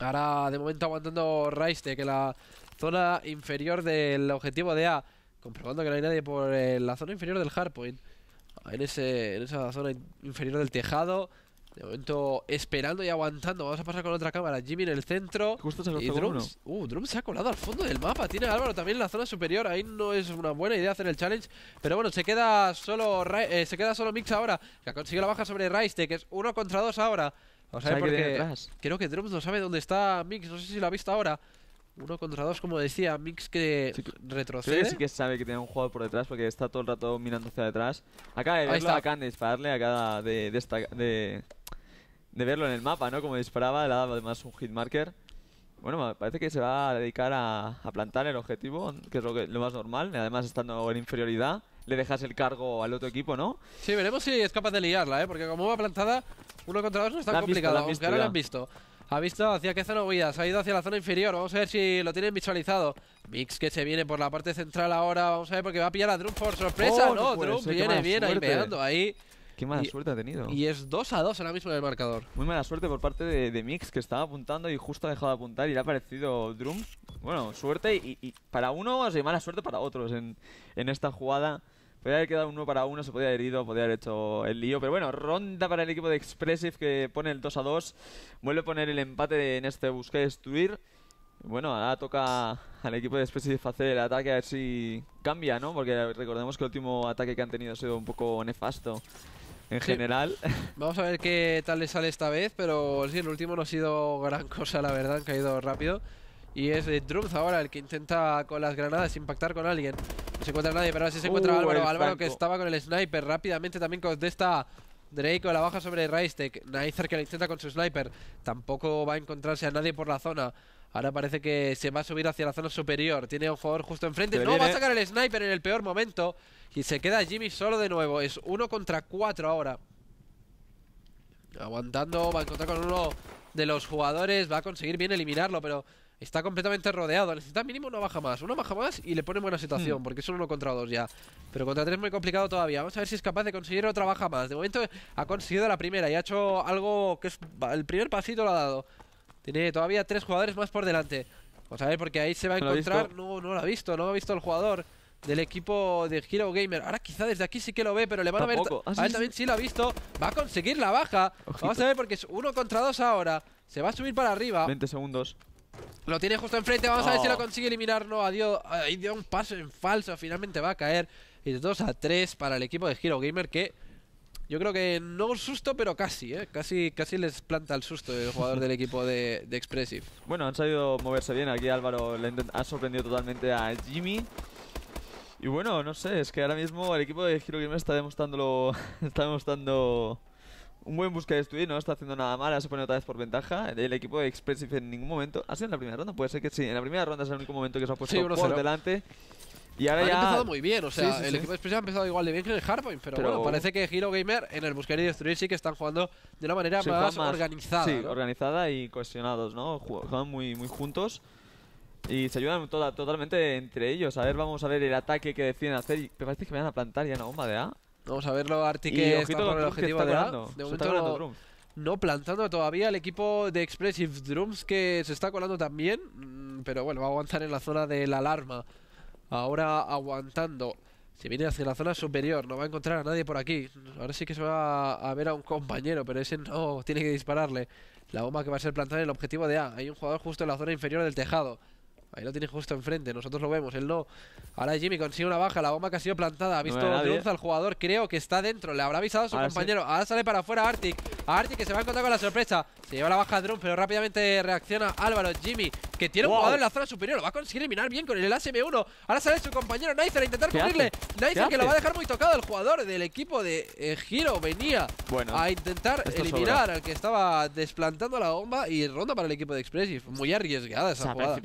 Ahora, de momento, aguantando Raiste, que la Zona inferior del objetivo de A. Comprobando que no hay nadie por eh, la zona inferior del hardpoint. En, ese, en esa zona inferior del tejado. De momento, esperando y aguantando. Vamos a pasar con otra cámara. Jimmy en el centro. se y Drums, uh, Drums se ha colado al fondo del mapa. Tiene Álvaro también en la zona superior. Ahí no es una buena idea hacer el challenge. Pero bueno, se queda solo, eh, se queda solo Mix ahora. Que consigue la baja sobre Raiste, que es uno contra dos ahora. Vamos a ver porque creo que Drums no sabe dónde está Mix. No sé si lo ha visto ahora. Uno contra dos, como decía, Mix que retrocede. que sí que sabe que tiene un jugador por detrás porque está todo el rato mirando hacia detrás. acá de verlo, dispararle, acaba de, de, esta, de, verlo en el mapa, ¿no? Como disparaba, le daba además un hit marker Bueno, parece que se va a dedicar a, plantar el objetivo, que es lo, que, lo más normal. Además, estando en inferioridad, le dejas el cargo al otro equipo, ¿no? Sí, veremos si es capaz de liarla, ¿eh? Porque como va plantada, uno contra dos no está complicado, ahora lo han visto. Ha visto hacia qué zona huida. Se ha ido hacia la zona inferior. Vamos a ver si lo tienen visualizado. Mix que se viene por la parte central ahora. Vamos a ver porque va a pillar a Drum por sorpresa. Oh, no, Drum viene bien ahí pegando ahí. Qué mala suerte ha tenido. Y es 2 a 2 ahora mismo en el marcador. Muy mala suerte por parte de, Mix, que estaba apuntando y justo ha dejado de apuntar y le ha aparecido Drum. Bueno, suerte y, para unos y mala suerte para otros en, en esta jugada. Podría haber quedado uno para uno, se podría haber ido, podría haber hecho el lío. Pero bueno, ronda para el equipo de Expressive que pone el 2 a 2. Vuelve a poner el empate en este busque destruir Bueno, ahora toca al equipo de Expressive hacer el ataque a ver si cambia, ¿no? Porque recordemos que el último ataque que han tenido ha sido un poco nefasto en general. Vamos a ver qué tal le sale esta vez, pero sí, el último no ha sido gran cosa, la verdad, ha caído rápido. Y es de Drums ahora el que intenta con las granadas impactar con alguien. No se encuentra nadie, pero ahora se encuentra uh, Álvaro. Álvaro que estaba con el sniper. Rápidamente también esta Drake con la baja sobre Raistek. Naizer que le intenta con su sniper. Tampoco va a encontrarse a nadie por la zona. Ahora parece que se va a subir hacia la zona superior. Tiene un jugador justo enfrente. no, va a sacar el sniper en el peor momento. Y se queda Jimmy solo de nuevo. Es uno contra cuatro ahora. Aguantando, va a encontrar con uno de los jugadores. Va a conseguir bien eliminarlo, pero Está completamente rodeado. Necesita mínimo una baja más. Una baja más y le pone buena situación. Mm. Porque es uno contra dos ya. Pero contra tres es muy complicado todavía. Vamos a ver si es capaz de conseguir otra baja más. De momento ha conseguido la primera y ha hecho algo que es. El primer pasito lo ha dado. Tiene todavía tres jugadores más por delante. Vamos a ver, porque ahí se va a encontrar. No, no lo ha visto, no lo ha visto el jugador del equipo de Hero Gamer. Ahora quizá desde aquí sí que lo ve, pero le van a ver. ahí también sí lo ha visto. Va a conseguir la baja. Vamos a ver porque es uno contra dos ahora. Se va a subir para arriba. 20 segundos. Lo tiene justo enfrente, vamos a ver si lo oh. consigue no Adiós, ahí dio un paso en falso, finalmente va a caer. Y de 2 a 3 para el equipo de Hero Gamer que yo creo que no un susto, pero casi, ¿eh? Casi, casi les planta el susto el jugador del equipo de, Expressive. Bueno, han sabido moverse bien. Aquí Álvaro le ha sorprendido totalmente a Jimmy. Y bueno, no sé, es que ahora mismo el equipo de Hero Gamer está demostrándolo... está demostrando un buen busca de destruir, no está haciendo nada mal, se pone otra vez por ventaja. El equipo de Expressive en ningún momento. Ha sido en la primera ronda, puede ser que sí. En la primera ronda es el único momento que se ha puesto por delante. Y ahora ha empezado muy bien, o sea, el equipo de Expressive ha empezado igual de bien que el Hardpoint, pero, bueno, parece que Hero Gamer en el Buscar y Destruir sí que están jugando de una manera más, organizada. Sí, organizada y cohesionados, ¿no? Juegan muy, muy juntos y se ayudan toda, totalmente entre ellos. A ver, vamos a ver el ataque que deciden hacer. me parece que me van a plantar ya una bomba de A. Vamos a verlo, Arti que está con el objetivo de A. De momento no plantando todavía el equipo de Expressive Drums que se está colando también, mm, pero bueno, va a aguantar en la zona de la alarma. Ahora aguantando. Se viene hacia la zona superior, no va a encontrar a nadie por aquí. Ahora sí que se va a ver a un compañero, pero ese no, tiene que dispararle. La bomba que va a ser plantada en el objetivo de A. Hay un jugador justo en la zona inferior del tejado. Ahí lo tiene justo enfrente, nosotros lo vemos, él no. Ahora Jimmy consigue una baja, la bomba que ha sido plantada, ha visto no al jugador, creo que está dentro, le habrá avisado a su compañero. Ahora sale para afuera Arctic, Arctic que se va a encontrar con la sorpresa. Se lleva la baja Drone pero rápidamente reacciona Álvaro, Jimmy, que tiene un jugador en la zona superior, lo va a conseguir eliminar bien con el ASM1. Ahora sale su compañero Nicer a intentar cubrirle. Nicer que lo va a dejar muy tocado el jugador del equipo de Giro, eh, venía a intentar eliminar al que estaba desplantando la bomba y ronda para el equipo de Express Muy arriesgada esa jugada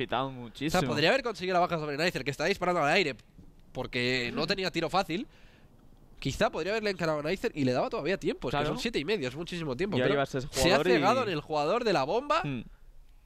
podría haber conseguido la baja sobre Nice, que está disparando al aire porque no tenía tiro fácil. Quizá podría haberle encarado a Nicer y le daba todavía tiempo. son 7 y medio, es muchísimo tiempo. se ha cegado en el jugador de la bomba. Hmm.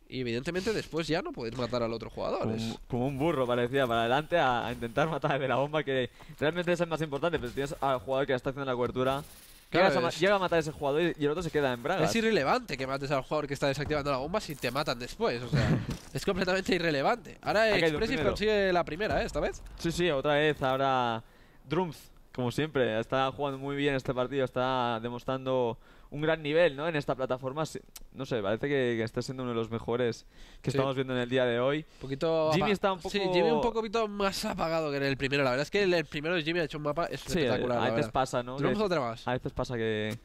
Y evidentemente después ya no podéis matar al otro jugador. Como, un burro parecía, para adelante a, intentar matar de la bomba, que realmente es el más importante, pero tienes al jugador que está haciendo la cobertura Llega a matar a ese jugador y el otro se queda en bragas. Es irrelevante que mates al jugador que está desactivando la bomba si te matan después. O sea, es completamente irrelevante. Ahora Expressive consigue la primera, ¿eh? Esta vez. Sí, sí, otra vez. Ahora Drums, como siempre, está jugando muy bien este partido. Está demostrando un gran nivel, ¿no? En esta plataforma, no sé, parece que, está siendo uno de los mejores que estamos viendo en el día de hoy. poquito Jimmy está un poco... Jimmy un poquito más apagado que en el primero. La verdad es que el, primero de Jimmy ha hecho un mapa sí, espectacular. A veces pasa, ¿no? A veces pasa que,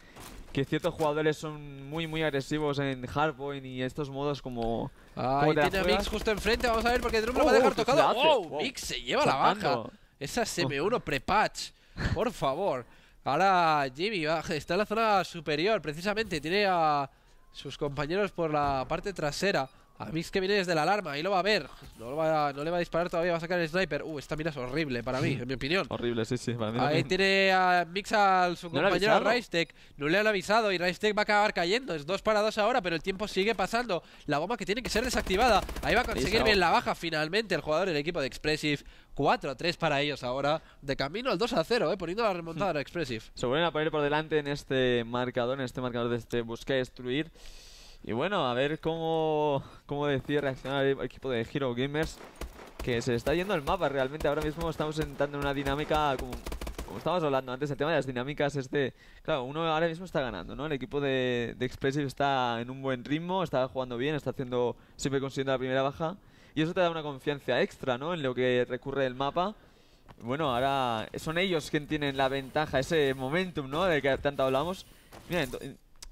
ciertos jugadores son muy, muy agresivos en Hardpoint y estos modos como... Ah, tiene a Mix justo enfrente, vamos a ver porque Drum lo va a oh, dejar tocado. ¡Wow! Mix se lleva la baja. Esa SM1 prepatch, por favor. Ahora Jimmy está en la zona superior, precisamente. Tiene a sus compañeros por la parte trasera. A Mix que viene desde la alarma, ahí lo va a ver. No, lo va no le va a disparar todavía, va a sacar el sniper. Uh, esta mira es horrible para mí, en mi opinión. Horrible, sí, sí. ahí tiene a Mix a su compañero Raistec. No le han avisado y Raistec va a acabar cayendo. Es dos para dos ahora, pero el tiempo sigue pasando. La bomba que tiene que ser desactivada. Ahí va a conseguir bien la baja finalmente el jugador del equipo de Expressive. 4 a 3 para ellos ahora. De camino al 2 a 0, eh, poniendo la remontada a Expressive. Se vuelven a poner por delante en este marcador, en este marcador de este busca destruir. Y bueno, a ver cómo, cómo decide reaccionar el equipo de Hero Gamers que se está yendo el mapa realmente. Ahora mismo estamos entrando en una dinámica, como, como estábamos hablando antes, el tema de las dinámicas. este Claro, uno ahora mismo está ganando, ¿no? El equipo de, de Expressive está en un buen ritmo, está jugando bien, está haciendo siempre consiguiendo la primera baja. Y eso te da una confianza extra, ¿no? En lo que recurre el mapa. Bueno, ahora son ellos quienes tienen la ventaja, ese momentum, ¿no? De que tanto hablamos. Mira,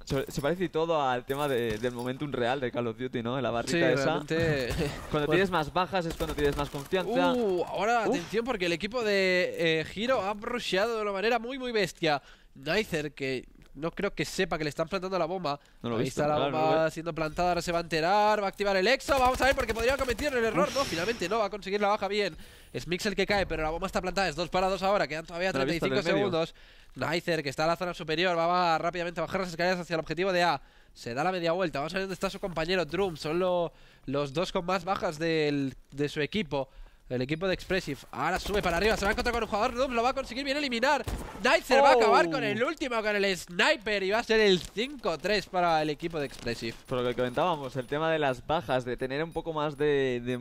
se, parece todo al tema de, del momentum real de Call of Duty, ¿no? La barrita esa. Cuando tienes más bajas es cuando tienes más confianza. Uh, ahora atención porque el equipo de Giro eh, ha rusheado de una manera muy, muy bestia. Nicer, que no creo que sepa que le están plantando la bomba. No lo Ahí está la bomba siendo plantada, ahora se va a enterar, va a activar el exo, vamos a ver porque podría cometer el error. No, finalmente no, va a conseguir la baja bien. Es Mix que cae, pero la bomba está plantada, es 2 para 2 ahora, quedan todavía 35 segundos. Nicer, que está en la zona superior, va a rápidamente bajar las escaleras hacia el objetivo de A. Se da la media vuelta, vamos a ver dónde está su compañero Drum, son los dos con más bajas de su equipo. El equipo de Expressive. Ahora sube para arriba. Se va a encontrar con un jugador. lo va a conseguir bien eliminar. Nicer va a acabar con el oh. último, con el sniper. Y va a ser el 5-3 para el equipo de Expressive. Por lo que comentábamos, el tema de las bajas, de tener un poco más de, de,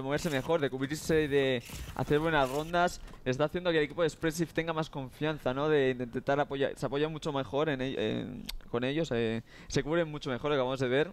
moverse mejor, de cubrirse, y de hacer buenas rondas, está haciendo que el equipo de Expressive tenga más confianza, ¿no? De, intentar apoyar. Se apoya mucho mejor en, con ellos. Eh, se cubren mucho mejor, lo que vamos a ver.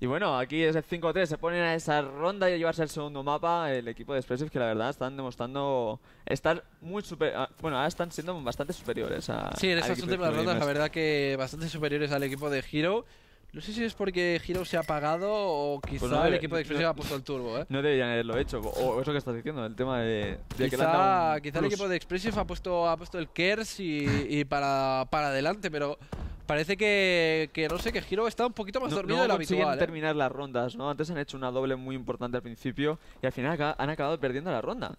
Y bueno, aquí es el 5-3, se ponen a esa ronda y a llevarse el segundo mapa el equipo de Expressive, que la verdad están demostrando estar muy super... Ah, bueno, ahora están siendo bastante superiores a... Sí, en estas últimas rondas la verdad que bastante superiores al equipo de Hero. No sé si es porque Hero se ha apagado o pues quizá el equipo de Expressive ha puesto el turbo, ¿eh? No deberían haberlo hecho, o, eso que estás diciendo, el tema de, quizá, Quizá el equipo de Expressive ha puesto, ha puesto el Kers y, y para, para adelante, pero Parece que, que no sé, que Giro está un poquito más dormido de lo habitual. ¿eh? terminar las rondas, ¿no? Antes han hecho una doble muy importante al principio y al final han acabado perdiendo la ronda.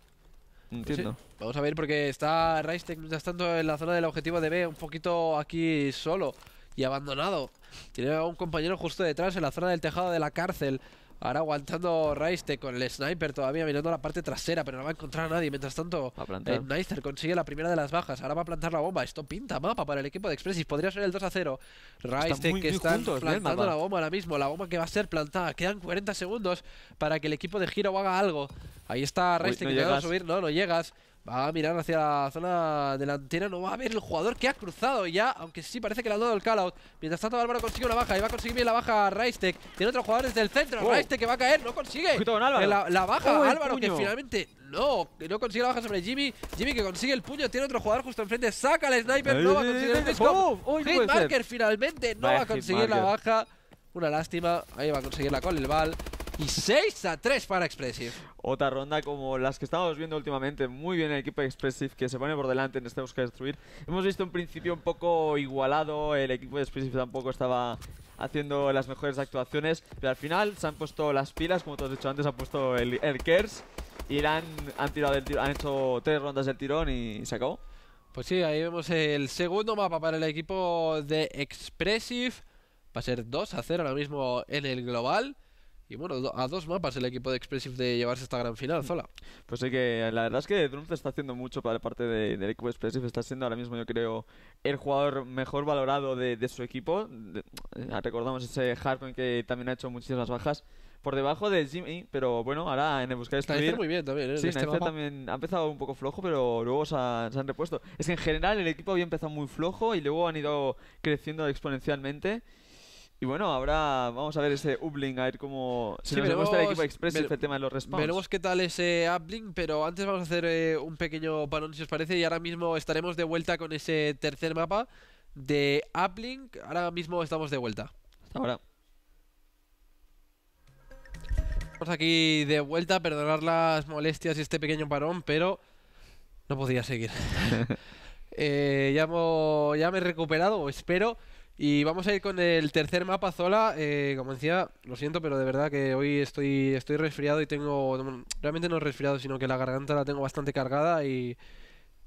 Pues Entiendo. Vamos a ver porque está Raistek ya estando en la zona del objetivo de B, un poquito aquí solo y abandonado. Tiene a un compañero justo detrás en la zona del tejado de la cárcel. Ahora aguantando Raiste con el sniper todavía mirando la parte trasera, pero no va a encontrar a nadie. Mientras tanto, eh, consigue la primera de las bajas. Ahora va a plantar la bomba. Esto pinta mapa para el equipo de Expressis. Podría ser el 2 a 0. Raiste que está plantando la bomba ahora mismo. La bomba que va a ser plantada. Quedan 40 segundos para que el equipo de Giro haga algo. Ahí está Raiste que llega a subir. No, no llegas. Va a mirar hacia la zona delantera. No va a ver el jugador que ha cruzado ya. Aunque sí, parece que le ha dado el callout. Mientras tanto, Álvaro consigue la baja. Y va a conseguir bien la baja Raistek. Tiene otro jugador desde el centro. Raistek que va a caer. No consigue. La, baja Álvaro que finalmente no, que no consigue la baja sobre Jimmy. Jimmy que consigue el puño, tiene otro jugador justo enfrente, saca el sniper, no va a conseguir el disco. Oh, finalmente no va a conseguir la baja. Una lástima, ahí va a conseguir la con el bal. Y 6 a 3 para Expressive. Otra ronda como las que estábamos viendo últimamente. Muy bien el equipo de Expressive que se pone por delante en este busca destruir. Hemos visto un principio un poco igualado. El equipo de Expressive tampoco estaba haciendo las mejores actuaciones. Pero al final se han puesto las pilas, como te has dicho antes, ha puesto el, el Kers. Y han, tirado el, han hecho tres rondas del tirón y se acabó. Pues sí, ahí vemos el segundo mapa para el equipo de Expressive. Va a ser 2 a 0 ahora mismo en el global. Y bueno, a dos mapas el equipo de Expressive de llevarse esta gran final, Zola. Pues sí que la verdad es que Drunz está haciendo mucho para la parte del equipo de Expressive. Está siendo ahora mismo, yo creo, el jugador mejor valorado de, su equipo. Eh, recordamos ese Harpen que también ha hecho muchísimas bajas. Por debajo de Jimmy, pero bueno, ahora en el buscar escribir... muy bien también, ¿eh? Sí, este también ha empezado un poco flojo, pero luego se han repuesto. Es que en general el equipo había empezado muy flojo y luego han ido creciendo exponencialmente. Y bueno, ahora vamos a ver ese uplink, a ver cómo se sí, nos el equipo Express este tema de los respawns. Veremos qué tal ese uplink, pero antes vamos a hacer eh, un pequeño parón si os parece y ahora mismo estaremos de vuelta con ese tercer mapa de uplink. Ahora mismo estamos de vuelta. Hasta ahora. Estamos aquí de vuelta, perdonar las molestias y este pequeño parón, pero no podía seguir. eh, ya, ya me he recuperado, espero. Y vamos a ir con el tercer mapa, Zola. Eh, como decía, lo siento, pero de verdad que hoy estoy, estoy resfriado y tengo... Realmente no resfriado, sino que la garganta la tengo bastante cargada y...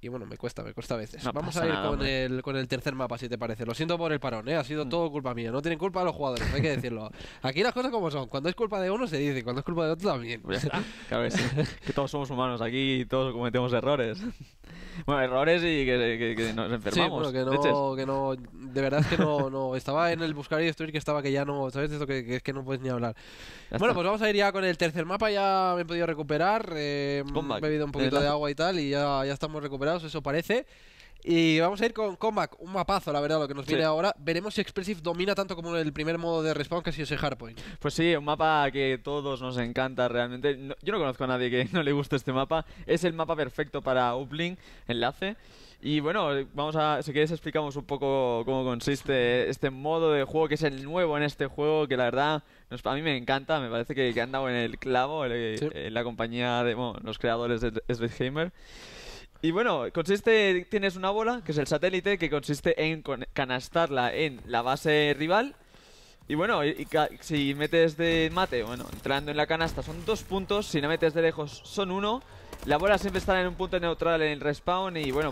Y bueno, me cuesta, me cuesta a veces. Vamos a ir con, el, con el tercer mapa, si te parece. Lo siento por el parón, ¿eh? ha sido mm. todo culpa mía. No tienen culpa los jugadores, hay que decirlo. Aquí las cosas como son. Cuando es culpa de uno se dice, cuando es culpa de otro también. Pues que todos somos humanos aquí y todos cometemos errores. Bueno, errores y que, que, nos enfermamos. Sí, que no, que no, de verdad es que no, no, estaba en el buscar y destruir que estaba que ya no, ¿sabes? Esto que, es que no puedes ni hablar. bueno, pues vamos a ir ya con el tercer mapa, ya me he podido recuperar, eh, he bebido un poquito de, de agua y tal y ya, ya estamos recuperados, eso parece. Y vamos a ir con comeback un mapazo, la verdad, lo que nos viene ahora. Veremos si Expressive domina tanto como el primer modo de respawn que ha sido ese hardpoint. Pues sí, un mapa que todos nos encanta realmente. yo no conozco a nadie que no le guste este mapa. Es el mapa perfecto para uplink, enlace. Y bueno, vamos a, si queréis explicamos un poco cómo consiste este modo de juego, que es el nuevo en este juego, que la verdad a mí me encanta, me parece que, ha han en el clavo eh, en la compañía de los creadores de Sledgehammer. Y bueno, consiste, tienes una bola, que es el satélite, que consiste en canastarla en la base rival. Y bueno, si metes de mate, bueno, entrando en la canasta son dos puntos, si no metes de lejos son uno. La bola siempre estará en un punto neutral en el respawn y bueno,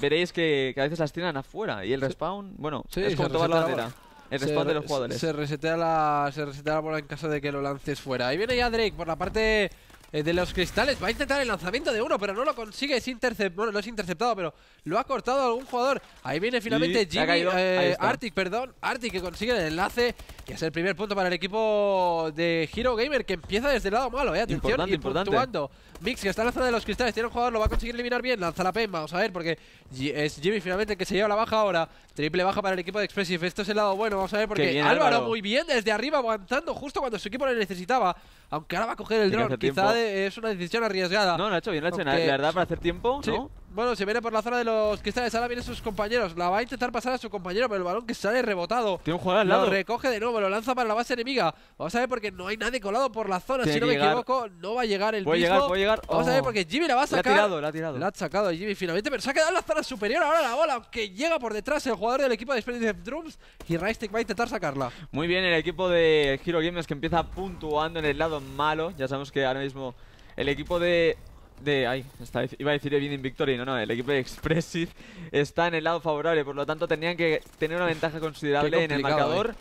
veréis que, a veces las tiran afuera y el respawn, bueno, es como toda la bandera. El respawn de los jugadores. Se resetea, la, se resetea la bola en caso de que lo lances fuera. Ahí viene ya Drake por la parte eh, de los cristales. Va a intentar el lanzamiento de uno, pero no lo consigue. Es intercept... no es interceptado, pero lo ha cortado algún jugador. Ahí viene finalmente Jimmy, eh, Arctic, perdón. Arctic que consigue el enlace. Que es el primer punto para el equipo de Hero Gamer, que empieza desde el lado malo, eh. Atención, importante, y Mix, que está en la zona de los cristales, tiene un jugador, lo va a conseguir eliminar bien. Lanza la PEN, vamos a ver, porque es Jimmy finalmente el que se lleva la baja ahora. Triple baja para el equipo de Expressive. Esto es el lado bueno, vamos a ver, porque Álvaro, muy bien desde arriba, aguantando justo cuando su equipo lo necesitaba. Aunque ahora va a coger el dron, quizá es una decisión arriesgada. No, lo ha hecho bien, lo ha hecho La verdad, para hacer tiempo, sí. ¿no? Bueno, se viene por la zona de los cristales. Ahora vienen sus compañeros. La va a intentar pasar a su compañero, pero el balón que sale rebotado. Tiene un jugador al lado. Lo recoge de nuevo, lo lanza para la base enemiga. Vamos a ver porque no hay nadie colado por la zona. si no me equivoco, no va a llegar el puede Llegar, puede llegar. Vamos a ver oh. porque Jimmy la va a sacar. La ha tirado, la ha tirado. La ha sacado Jimmy finalmente, pero se ha quedado en la zona superior ahora la bola, que llega por detrás el jugador del equipo de of Drums y Raistek va a intentar sacarla. Muy bien, el equipo de Hero Games que empieza puntuando en el lado malo. Ya sabemos que ahora mismo el equipo de de... ahí iba a decir winning Victory, no, no, el equipo de Expressive está en el lado favorable, por lo tanto tenían que tener una ventaja considerable en el marcador. Eh.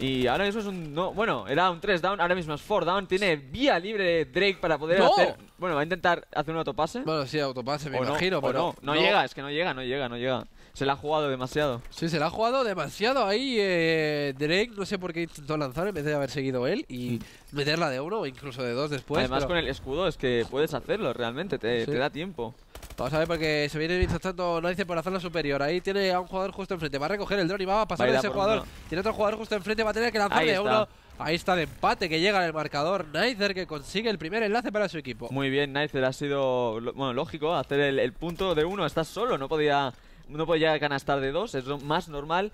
Y ahora mismo es un... No, bueno, era un 3 down, ahora mismo es 4 down. Tiene vía libre Drake para poder hacer... Bueno, va a intentar hacer un autopase. Bueno, sí, autopase, me imagino, pero... no, no, llega, es que no llega, no llega, no llega. Se la ha jugado demasiado. Sí, se la ha jugado demasiado ahí. Eh, Drake, no sé por qué intentó lanzar en vez de haber seguido él y mm. meterla de uno o incluso de dos después. Además, con el escudo es que puedes hacerlo realmente, te, da tiempo. Vamos a ver porque se viene intentando dice por la zona superior. Ahí tiene a un jugador justo enfrente. Va a recoger el drone y va a pasar a ese jugador. Tiene otro jugador justo enfrente. Va a tener que lanzar de uno. Ahí está el empate que llega en el marcador. Nicer que consigue el primer enlace para su equipo. Muy bien, Nizer. Ha sido lógico hacer el, el punto de uno. Estás solo, no podía no podía canastar de dos, es lo más normal.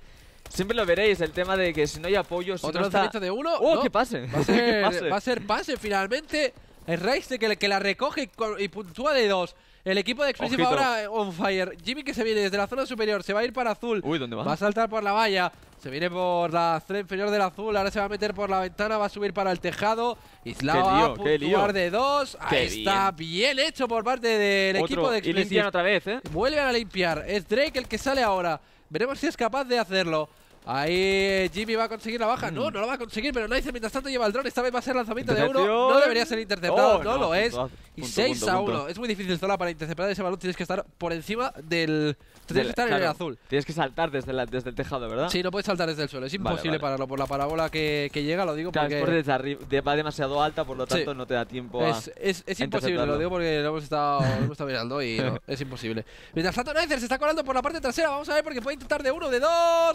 Siempre lo veréis, el tema de que si no hay apoyo... Si Otro no lanzamiento de uno. ¡Oh, que pase! Va a ser, pase. finalmente. Es Reis que, que la recoge y, y puntúa de dos. El equipo de explosivo ahora eh, on fire. Jimmy que se viene desde la zona superior, se va a ir para azul. Uy, ¿dónde va? Va a saltar por la valla. Se viene por la zona inferior del azul, ahora se va a meter por la ventana, va a subir para el tejado. Islao va a puntuar de dos. Ahí está bien. hecho por parte del equipo de explosivo. otra vez, ¿eh? Vuelven a limpiar. Es Drake el que sale ahora. Veremos si es capaz de hacerlo. Ahí eh, Jimmy va a conseguir la baja. No, mm. no la va a conseguir, pero Nice mientras tanto lleva el drone. Esta vez va a ser lanzamiento de uno. No debería ser interceptado, oh, no, lo es. y 6 a 1. Es muy difícil Zola para interceptar ese balón. Tienes que estar por encima del Tienes que estar en el azul. Tienes que saltar desde, desde el tejado, ¿verdad? Sí, no puedes saltar desde el suelo. Es imposible pararlo por la parábola que, que llega, lo digo claro, porque... va demasiado alta, por lo tanto no te da tiempo es, es, imposible, lo digo porque lo hemos estado, hemos estado mirando y no, es imposible. Mientras tanto, Nicer se está colando por la parte trasera. Vamos a ver porque puede intentar de uno, de dos.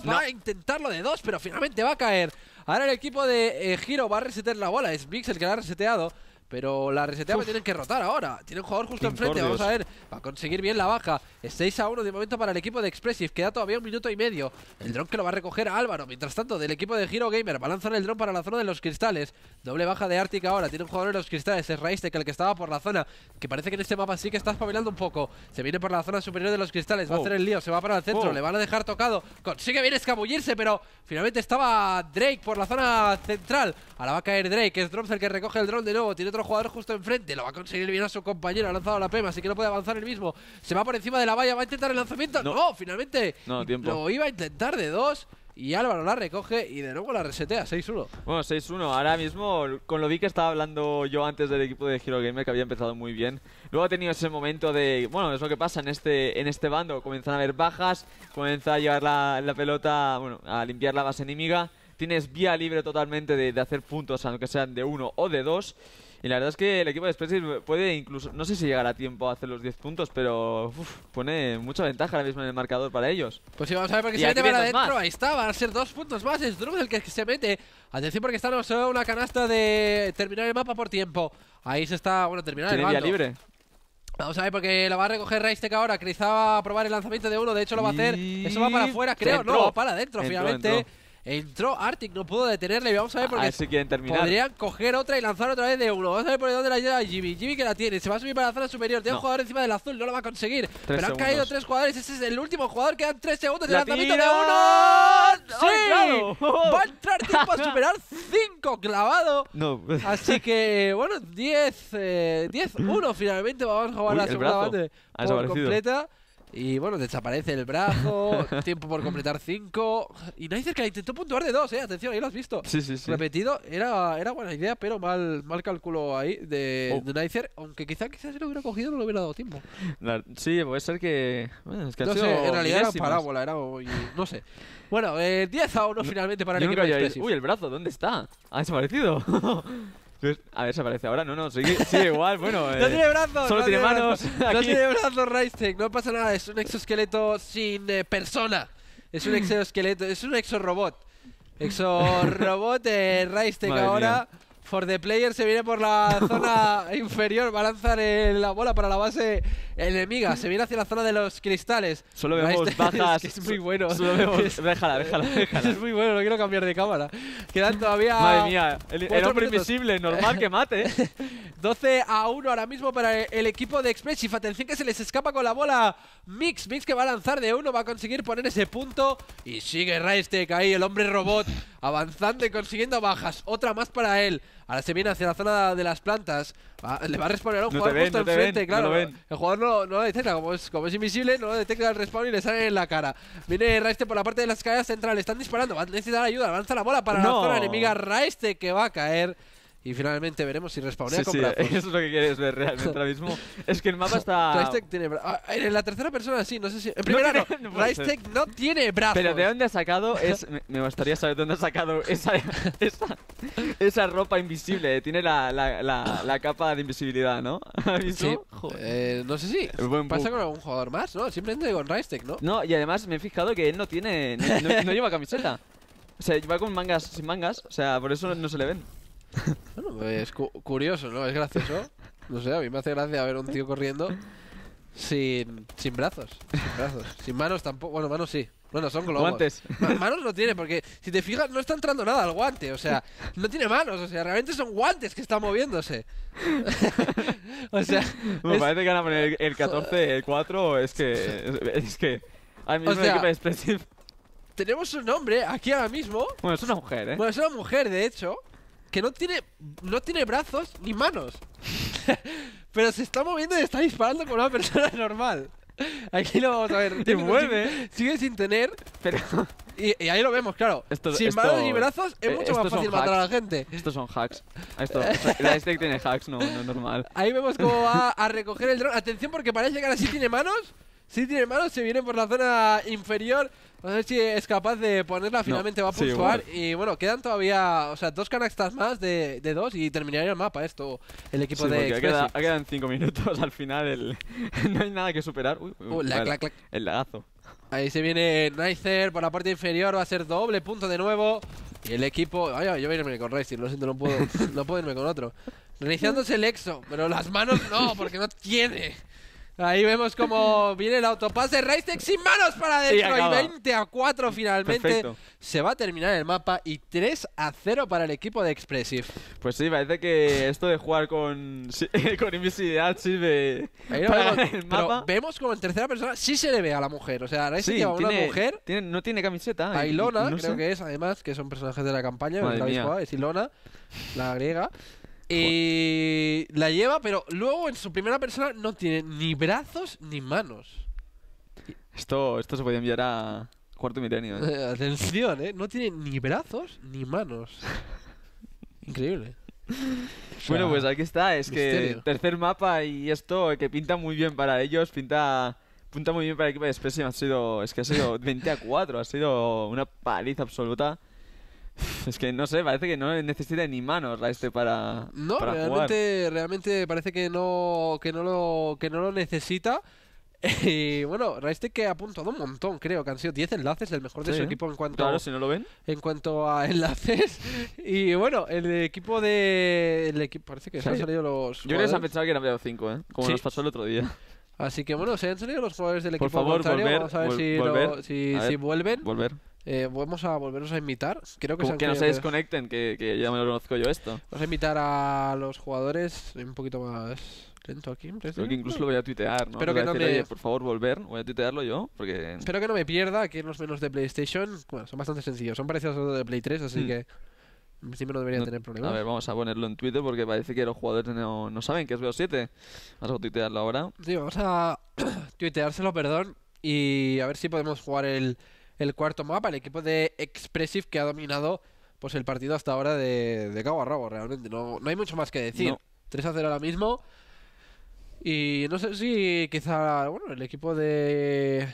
Va a intentarlo de dos, pero finalmente va a caer. Ahora el equipo de Giro eh, va a resetear la bola. Es Vix el que la ha reseteado. Pero la resetea me tienen que rotar ahora. Tiene un jugador justo enfrente. Vamos a ver. Va a conseguir bien la baja. 6 a 1 de momento para el equipo de Expressive. Queda todavía un minuto y medio. El dron que lo va a recoger Álvaro. Mientras tanto, del equipo de Hero Gamer. lanzar el dron para la zona de los cristales. Doble baja de ártica ahora. Tiene un jugador en los cristales. Es que el que estaba por la zona. Que parece que en este mapa sí que está espabilando un poco. Se viene por la zona superior de los cristales. Va a oh. hacer el lío. Se va para el centro. Oh. Le van a dejar tocado. Consigue bien escabullirse, pero finalmente estaba Drake por la zona central. Ahora va a caer Drake. Es Drops el que recoge el dron de nuevo. Tiene otro jugador justo enfrente. Lo va a conseguir bien a su compañero. Ha lanzado la Pema, así que no puede avanzar el mismo. Se va por encima de la valla. Va a intentar el lanzamiento. No, no finalmente. No, tiempo. Lo iba a intentar de dos y Álvaro la recoge y de nuevo la resetea, 6-1. Bueno, 6-1. Ahora mismo, con lo vi que estaba hablando yo antes del equipo de Hero Gamer, que había empezado muy bien. Luego ha tenido ese momento de... Bueno, es lo que pasa en este, en este bando. Comienzan a haber bajas, comienza a llevar la, la pelota, bueno, a limpiar la base enemiga. Tienes vía libre totalmente de, de hacer puntos, aunque sean de uno o de dos. Y la verdad es que el equipo de Espressi puede incluso, no sé si llegará a tiempo a hacer los 10 puntos, pero pone mucha ventaja ahora mismo en el marcador para ellos. Pues sí, vamos a ver porque y se mete para adentro, ahí está, van a ser dos puntos más, es Drug el que se mete. Atención porque está solo una canasta de terminar el mapa por tiempo. Ahí se está, bueno, terminar el mapa. libre. Vamos a ver, porque la va a recoger Raistek ahora. que va a probar el lanzamiento de uno. De hecho, lo va a hacer. Eso va para afuera, creo. No, para adentro, finalmente. Entró Arctic, no pudo detenerle. Vamos a ver ah, porque podrían coger otra y lanzar otra vez de uno. Vamos a ver por dónde la lleva Jimmy. Jimmy que la tiene, se va a subir para la zona superior. Tiene un jugador encima del azul, no lo va a conseguir. pero han caído tres jugadores. Ese es el último jugador. Quedan tres segundos de lanzamiento de uno. ¡Sí! va a entrar tiempo a superar cinco clavado. Así que, bueno, 10-1 eh, finalmente. Vamos a jugar la segunda parte completa. Y bueno, desaparece el brazo, tiempo por completar 5. Y Nicer que intentó puntuar de 2, eh. Atención, ahí lo has visto. Sí, sí, sí. Repetido, era, era buena idea, pero mal, mal cálculo ahí de, oh. Nicer. Aunque quizá quizás si lo hubiera cogido no le hubiera dado tiempo. sí, puede ser que. Bueno, es que no sé, en realidad milésimas. era parábola, era. No sé. Bueno, 10 eh, a 1 finalmente para el Yo equipo. Uy, el brazo, ¿dónde está? Ha desaparecido. A ver, se aparece ahora. No, no, sigue, Sí, igual. Bueno, no eh, tiene brazos. Solo tiene manos. No tiene brazos, Raistek. No pasa nada. Es un exoesqueleto sin eh, persona. Es un exoesqueleto. Es un exorobot. Exorobot eh, Raistek ahora. For the player se viene por la zona inferior, va a lanzar la bola para la base enemiga. Se viene hacia la zona de los cristales. Solo vemos bajas. Es, muy bueno. Déjala, déjala, Es muy bueno, no quiero cambiar de cámara. Quedan todavía. Madre mía, el, hombre invisible, normal que mate. 12 a 1 ahora mismo para el equipo de Express. Y atención que se les escapa con la bola Mix. Mix que va a lanzar de uno, va a conseguir poner ese punto. Y sigue Raistek ahí, el hombre robot, avanzando y consiguiendo bajas. Otra más para él. Ahora se viene hacia la zona de las plantas. le va a respawnar a un jugador justo enfrente, claro. el jugador no, lo detecta, como es, como es invisible, no lo detecta el respawn y le sale en la cara. Viene Raiste por la parte de las escalera central, están disparando, va a necesitar ayuda, avanza la bola para la zona enemiga Raiste que va a caer y finalmente veremos si respawnea sí, con sí, Eso es lo que quieres ver realmente ahora mismo. Es que el mapa está. tiene brazos. Ah, en la tercera persona sí, no sé si. En primera no. Tiene... no, tiene brazos. Pero de dónde ha sacado es. Me gustaría saber de dónde ha sacado esa, esa, ropa invisible. Tiene la, la, la, capa de invisibilidad, ¿no? Sí. Eh, no sé si. Pasa con algún jugador más, ¿no? Simplemente con Rystech, ¿no? No, y además me he fijado que él no tiene. No, lleva camiseta. O sea, va con mangas sin mangas. O sea, por eso no se le ven. Bueno, es curioso, ¿no? Es gracioso. No sé, a mí me hace gracia ver un tío corriendo sin, sin brazos. Sin brazos. Sin manos tampoco. Bueno, manos sí. Bueno, son globos. Guantes. manos no tiene, porque si te fijas, no está entrando nada al guante. O sea, no tiene manos. O sea, realmente son guantes que están moviéndose. o sea. Me parece que van a poner el 14, el 4. Es que. Es que. Tenemos un hombre aquí ahora mismo. Bueno, es una mujer, ¿eh? Bueno, es una mujer, de hecho que no tiene, no tiene brazos ni manos. Pero se está moviendo y está disparando como una persona normal. Aquí lo vamos a ver. Te mueve. Sigue, sin tener. Y, ahí lo vemos, claro. sin manos ni brazos es eh, mucho más fácil matar a la gente. Estos son hacks. Esto, la este tiene hacks, no, no normal. Ahí vemos cómo va a recoger el dron. Atención porque parece que ahora sí tiene manos. Sí tiene manos, se viene por la zona inferior. No sé si es capaz de ponerla, finalmente va a puntuar. y bueno, quedan todavía, o sea, dos canastas más de, dos y terminaría el mapa esto, el equipo sí, de quedado Quedan cinco minutos al final, no hay nada que superar. Uy, uh, el lagazo. Ahí se viene Nicer por la parte inferior, va a ser doble punto de nuevo. Y el equipo... Ay, yo voy a irme con Racing, lo siento, no puedo, no puedo irme con otro. Reiniciándose el Exo, pero las manos no, porque no tiene. Ahí vemos cómo viene el autopase de Raistek sin manos para Detroit. 20 a 4 finalmente. Se va a terminar el mapa y 3 a 0 para el equipo de Expressive. Pues sí, parece que esto de jugar con, con invisibilidad sirve para vemos, Pero vemos como en tercera persona sí se le ve a la mujer. O sea, Raistek lleva una mujer. no tiene camiseta. Eh, a Ilona, creo que es, además, que son personajes de la campaña. es Ilona, la griega. Y eh, la lleva, pero luego en su primera persona no tiene ni brazos ni manos. Esto, esto se puede enviar a cuarto milenio. ¿eh? Atención, ¿eh? No tiene ni brazos ni manos. Increíble. Bueno, pues aquí está. Es que tercer mapa y esto que pinta muy bien para ellos, pinta punta muy bien para el equipo de Expressive. Ha sido, es que ha sido 20 a 4, ha sido una paliza absoluta. Es que no sé, parece que no necesita ni manos a este para. No, realmente, realmente parece que no, que no lo, que no lo necesita. Y bueno, Raiste que ha apuntado un montón, creo, que han sido 10 enlaces, el mejor de su equipo en cuanto claro, a, si no lo ven. En cuanto a enlaces. Y bueno, el equipo de. El equipo, parece que se han salido los. Yo jugadores. creo que pensado 5, ¿eh? Como nos pasó el otro día. Así que bueno, se han salido los jugadores del Por equipo favor, volver, Vamos a ver, si, si, si vuelven. Volver. Eh, vamos a volveros a invitar. Creo que, que no se desconecten, que, que, ya me lo conozco yo esto. Vamos a invitar a los jugadores un poquito más lento aquí. Creo que incluso lo voy a tuitear, ¿no? Espero que no me... por favor, volver. Voy a tuitearlo yo, porque... Espero que no me pierda, aquí en los menos de PlayStation, bueno, son bastante sencillos. Son parecidos a los de Play 3, así hmm. que... En principio no deberían tener problemas. A ver, vamos a ponerlo en Twitter porque parece que los jugadores no, saben que es BO7. Vamos a tuitearlo ahora. Sí, vamos a tuiteárselo, perdón. Y a ver si podemos jugar el, el cuarto mapa, el equipo de Expressive que ha dominado pues el partido hasta ahora de, de cabo a rabo, realmente. No, no hay mucho más que decir. 3 a 0 ahora mismo. Y no sé si quizá, bueno, el equipo de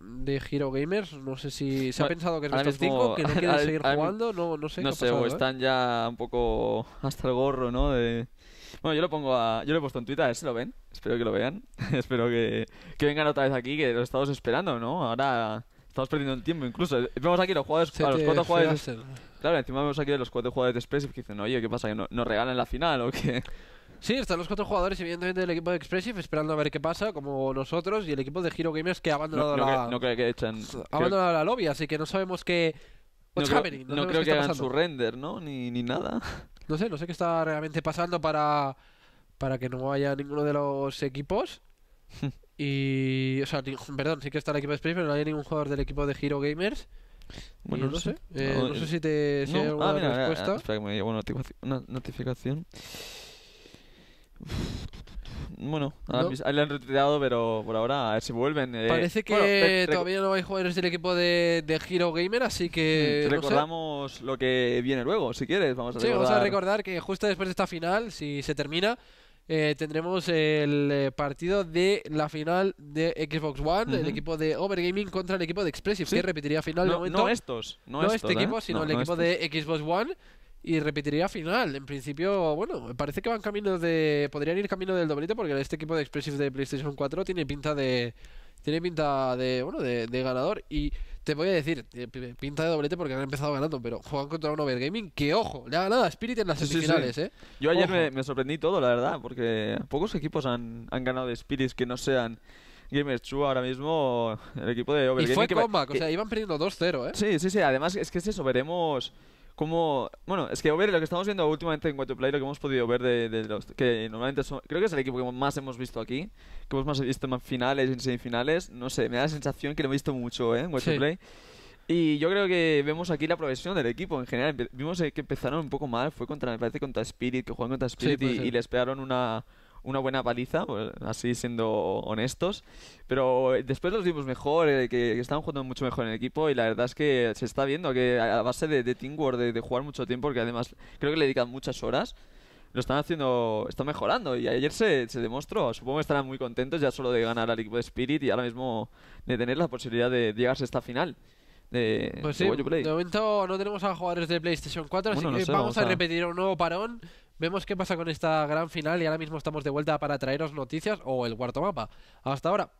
de Hero Gamers, no sé si se ha pensado que es nuestro 5, que no quieren seguir jugando, no, no sé. o eh? están ya un poco hasta el gorro, ¿no? Bueno, yo lo pongo Yo lo he puesto en Twitter, a lo ven. Espero que lo vean. Espero que, que vengan otra vez aquí, que lo estamos esperando, ¿no? Ahora Estamos perdiendo el tiempo incluso. Eh, vemos aquí los jugadores, a los cuatro jugadores. De... Claro, encima vemos aquí los cuatro jugadores de Expressive que dicen, oye, ¿qué pasa? ¿Que no, nos regalan la final o qué? Sí, están los cuatro jugadores, evidentemente, del equipo de Expressive esperando a ver qué pasa, como nosotros, y el equipo de Hero Games que ha abandonado la. no creo que echen Ha abandonado la lobby, así que no sabemos qué. no Creo, que hagan su render, ¿no? Ni, ni nada. No sé, no sé qué está realmente pasando para. para que no haya ninguno de los equipos. Y. O sea, perdón, sí que está el equipo de Space, pero no hay ningún jugador del equipo de Hero Gamers. Bueno, no, sé. no, sé eh, eh, si te hay ah, espera que me llevo una notificación. Bueno, ahí le han retirado, pero por ahora a ver si vuelven. Eh. Parece que todavía no hay jugadores del equipo de, de Hero Gamer, así que. Te mm, recordamos lo que viene luego, si quieres. Vamos a sí, vamos a recordar que justo después de esta final, si se termina, eh, tendremos el eh, partido de la final de Xbox One, el equipo de Overgaming contra el equipo de Expressive, que repetiría final no, de momento. No estos, no, este equipo, ¿eh? sino el equipo de Xbox One y repetiría final. En principio, bueno, me parece que van camino de. Podrían ir camino del doblete porque este equipo de Expressive de PlayStation 4 tiene pinta de. Tiene pinta de. Bueno, de ganador. Y te voy a decir, eh, pinta de doblete porque han empezado ganando, pero juegan contra un Overgaming que, ojo, le ha ganado a Spirit en las semifinales, ¿eh? Yo ayer me, sorprendí todo, la verdad, porque pocos equipos han, ganado de Spirit que no sean... Gamers Chu ahora mismo, el equipo de Overgaming. Y fue que, o sea, iban perdiendo 2-0, ¿eh? Sí, sí, sí. Además, es que eso, veremos bueno, es que ver lo que estamos viendo últimamente en cuatro Play, lo que hemos podido ver de, los... Que normalmente son, creo que es el equipo que más hemos visto aquí, que hemos más visto en finales, en semifinales, no sé, me da la sensación que lo he visto mucho ¿eh? en 4 Play. Y yo creo que vemos aquí la progresión del equipo en general. Vimos que empezaron un poco mal, fue contra, me parece, contra Spirit, que juegan contra Spirit y, y, les pegaron una, una buena paliza, pues, así siendo honestos. Pero eh, después los vimos mejor, eh, que, que, estaban jugando mucho mejor en el equipo y la verdad es que se está viendo que a base de, de teamwork, de, jugar mucho tiempo, porque además creo que le dedican muchas horas, lo están haciendo, están mejorando y ayer se, se demostró. Supongo que estarán muy contentos ya solo de ganar al equipo de Spirit y ahora mismo de tener la posibilidad de, llegarse a esta final. De, pues sí, momento no tenemos a jugadores de PlayStation 4, así que vamos, a repetir un nuevo parón Vemos qué pasa con esta gran final y ahora mismo estamos de vuelta para traeros noticias o el cuarto mapa. Hasta ahora.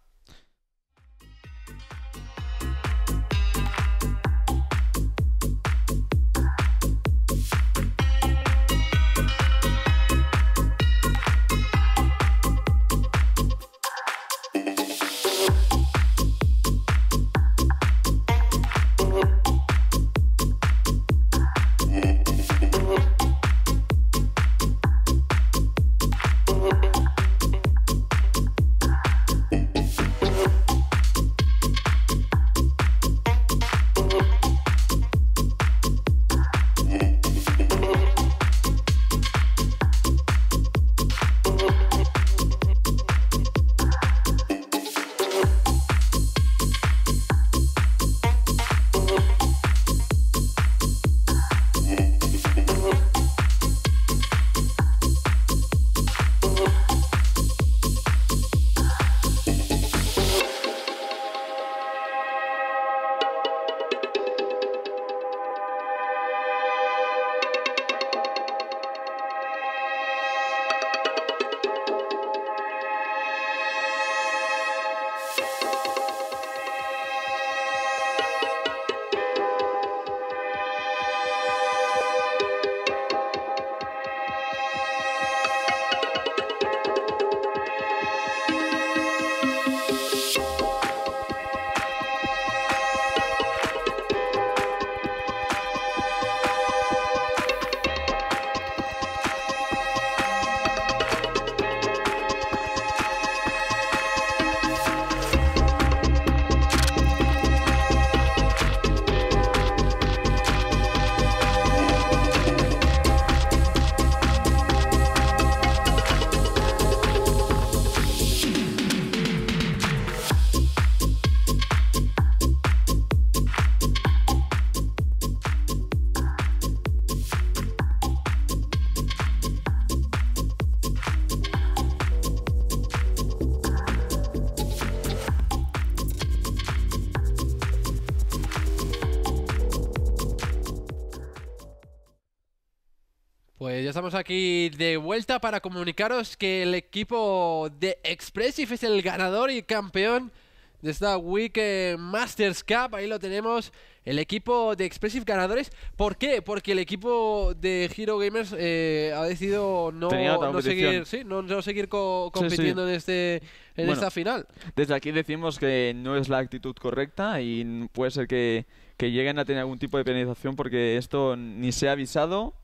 estamos aquí de vuelta para comunicaros que el equipo de Expressive es el ganador y campeón de esta Week eh, Masters Cup. Ahí lo tenemos, el equipo de Expressive ganadores. ¿Por qué? Porque el equipo de Hero Gamers eh, ha decidido no, seguir, compitiendo en, este, esta final. Desde aquí decimos que no es la actitud correcta y puede ser que, que lleguen a tener algún tipo de penalización porque esto ni se ha avisado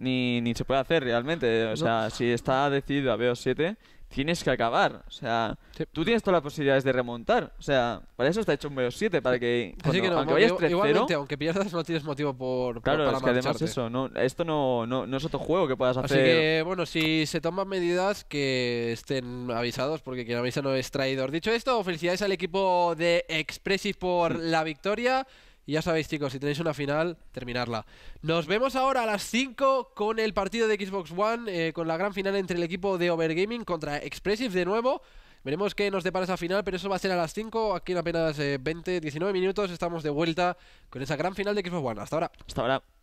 ni, ni se puede hacer realmente. O sea, si está decidido a BO7, tienes que acabar. O sea, tú tienes todas las posibilidades de remontar. O sea, para eso está hecho un BO7, para que, aunque vayas 3 pierdas, no tienes motivo por. Claro, es que además eso, no, esto no, no, es otro juego que puedas hacer. Así que, bueno, si se toman medidas, que estén avisados, porque quien avisa no es traidor. Dicho esto, felicidades al equipo de Expressive por la victoria. Y ya sabéis, chicos, si tenéis una final, terminarla. Nos vemos ahora a las 5 con el partido de Xbox One, eh, con la gran final entre el equipo de Overgaming contra Expressive de nuevo. Veremos qué nos depara esa final, pero eso va a ser a las 5. Aquí en apenas 20, eh, 19 minutos estamos de vuelta con esa gran final de Xbox One. Hasta ahora. Hasta ahora.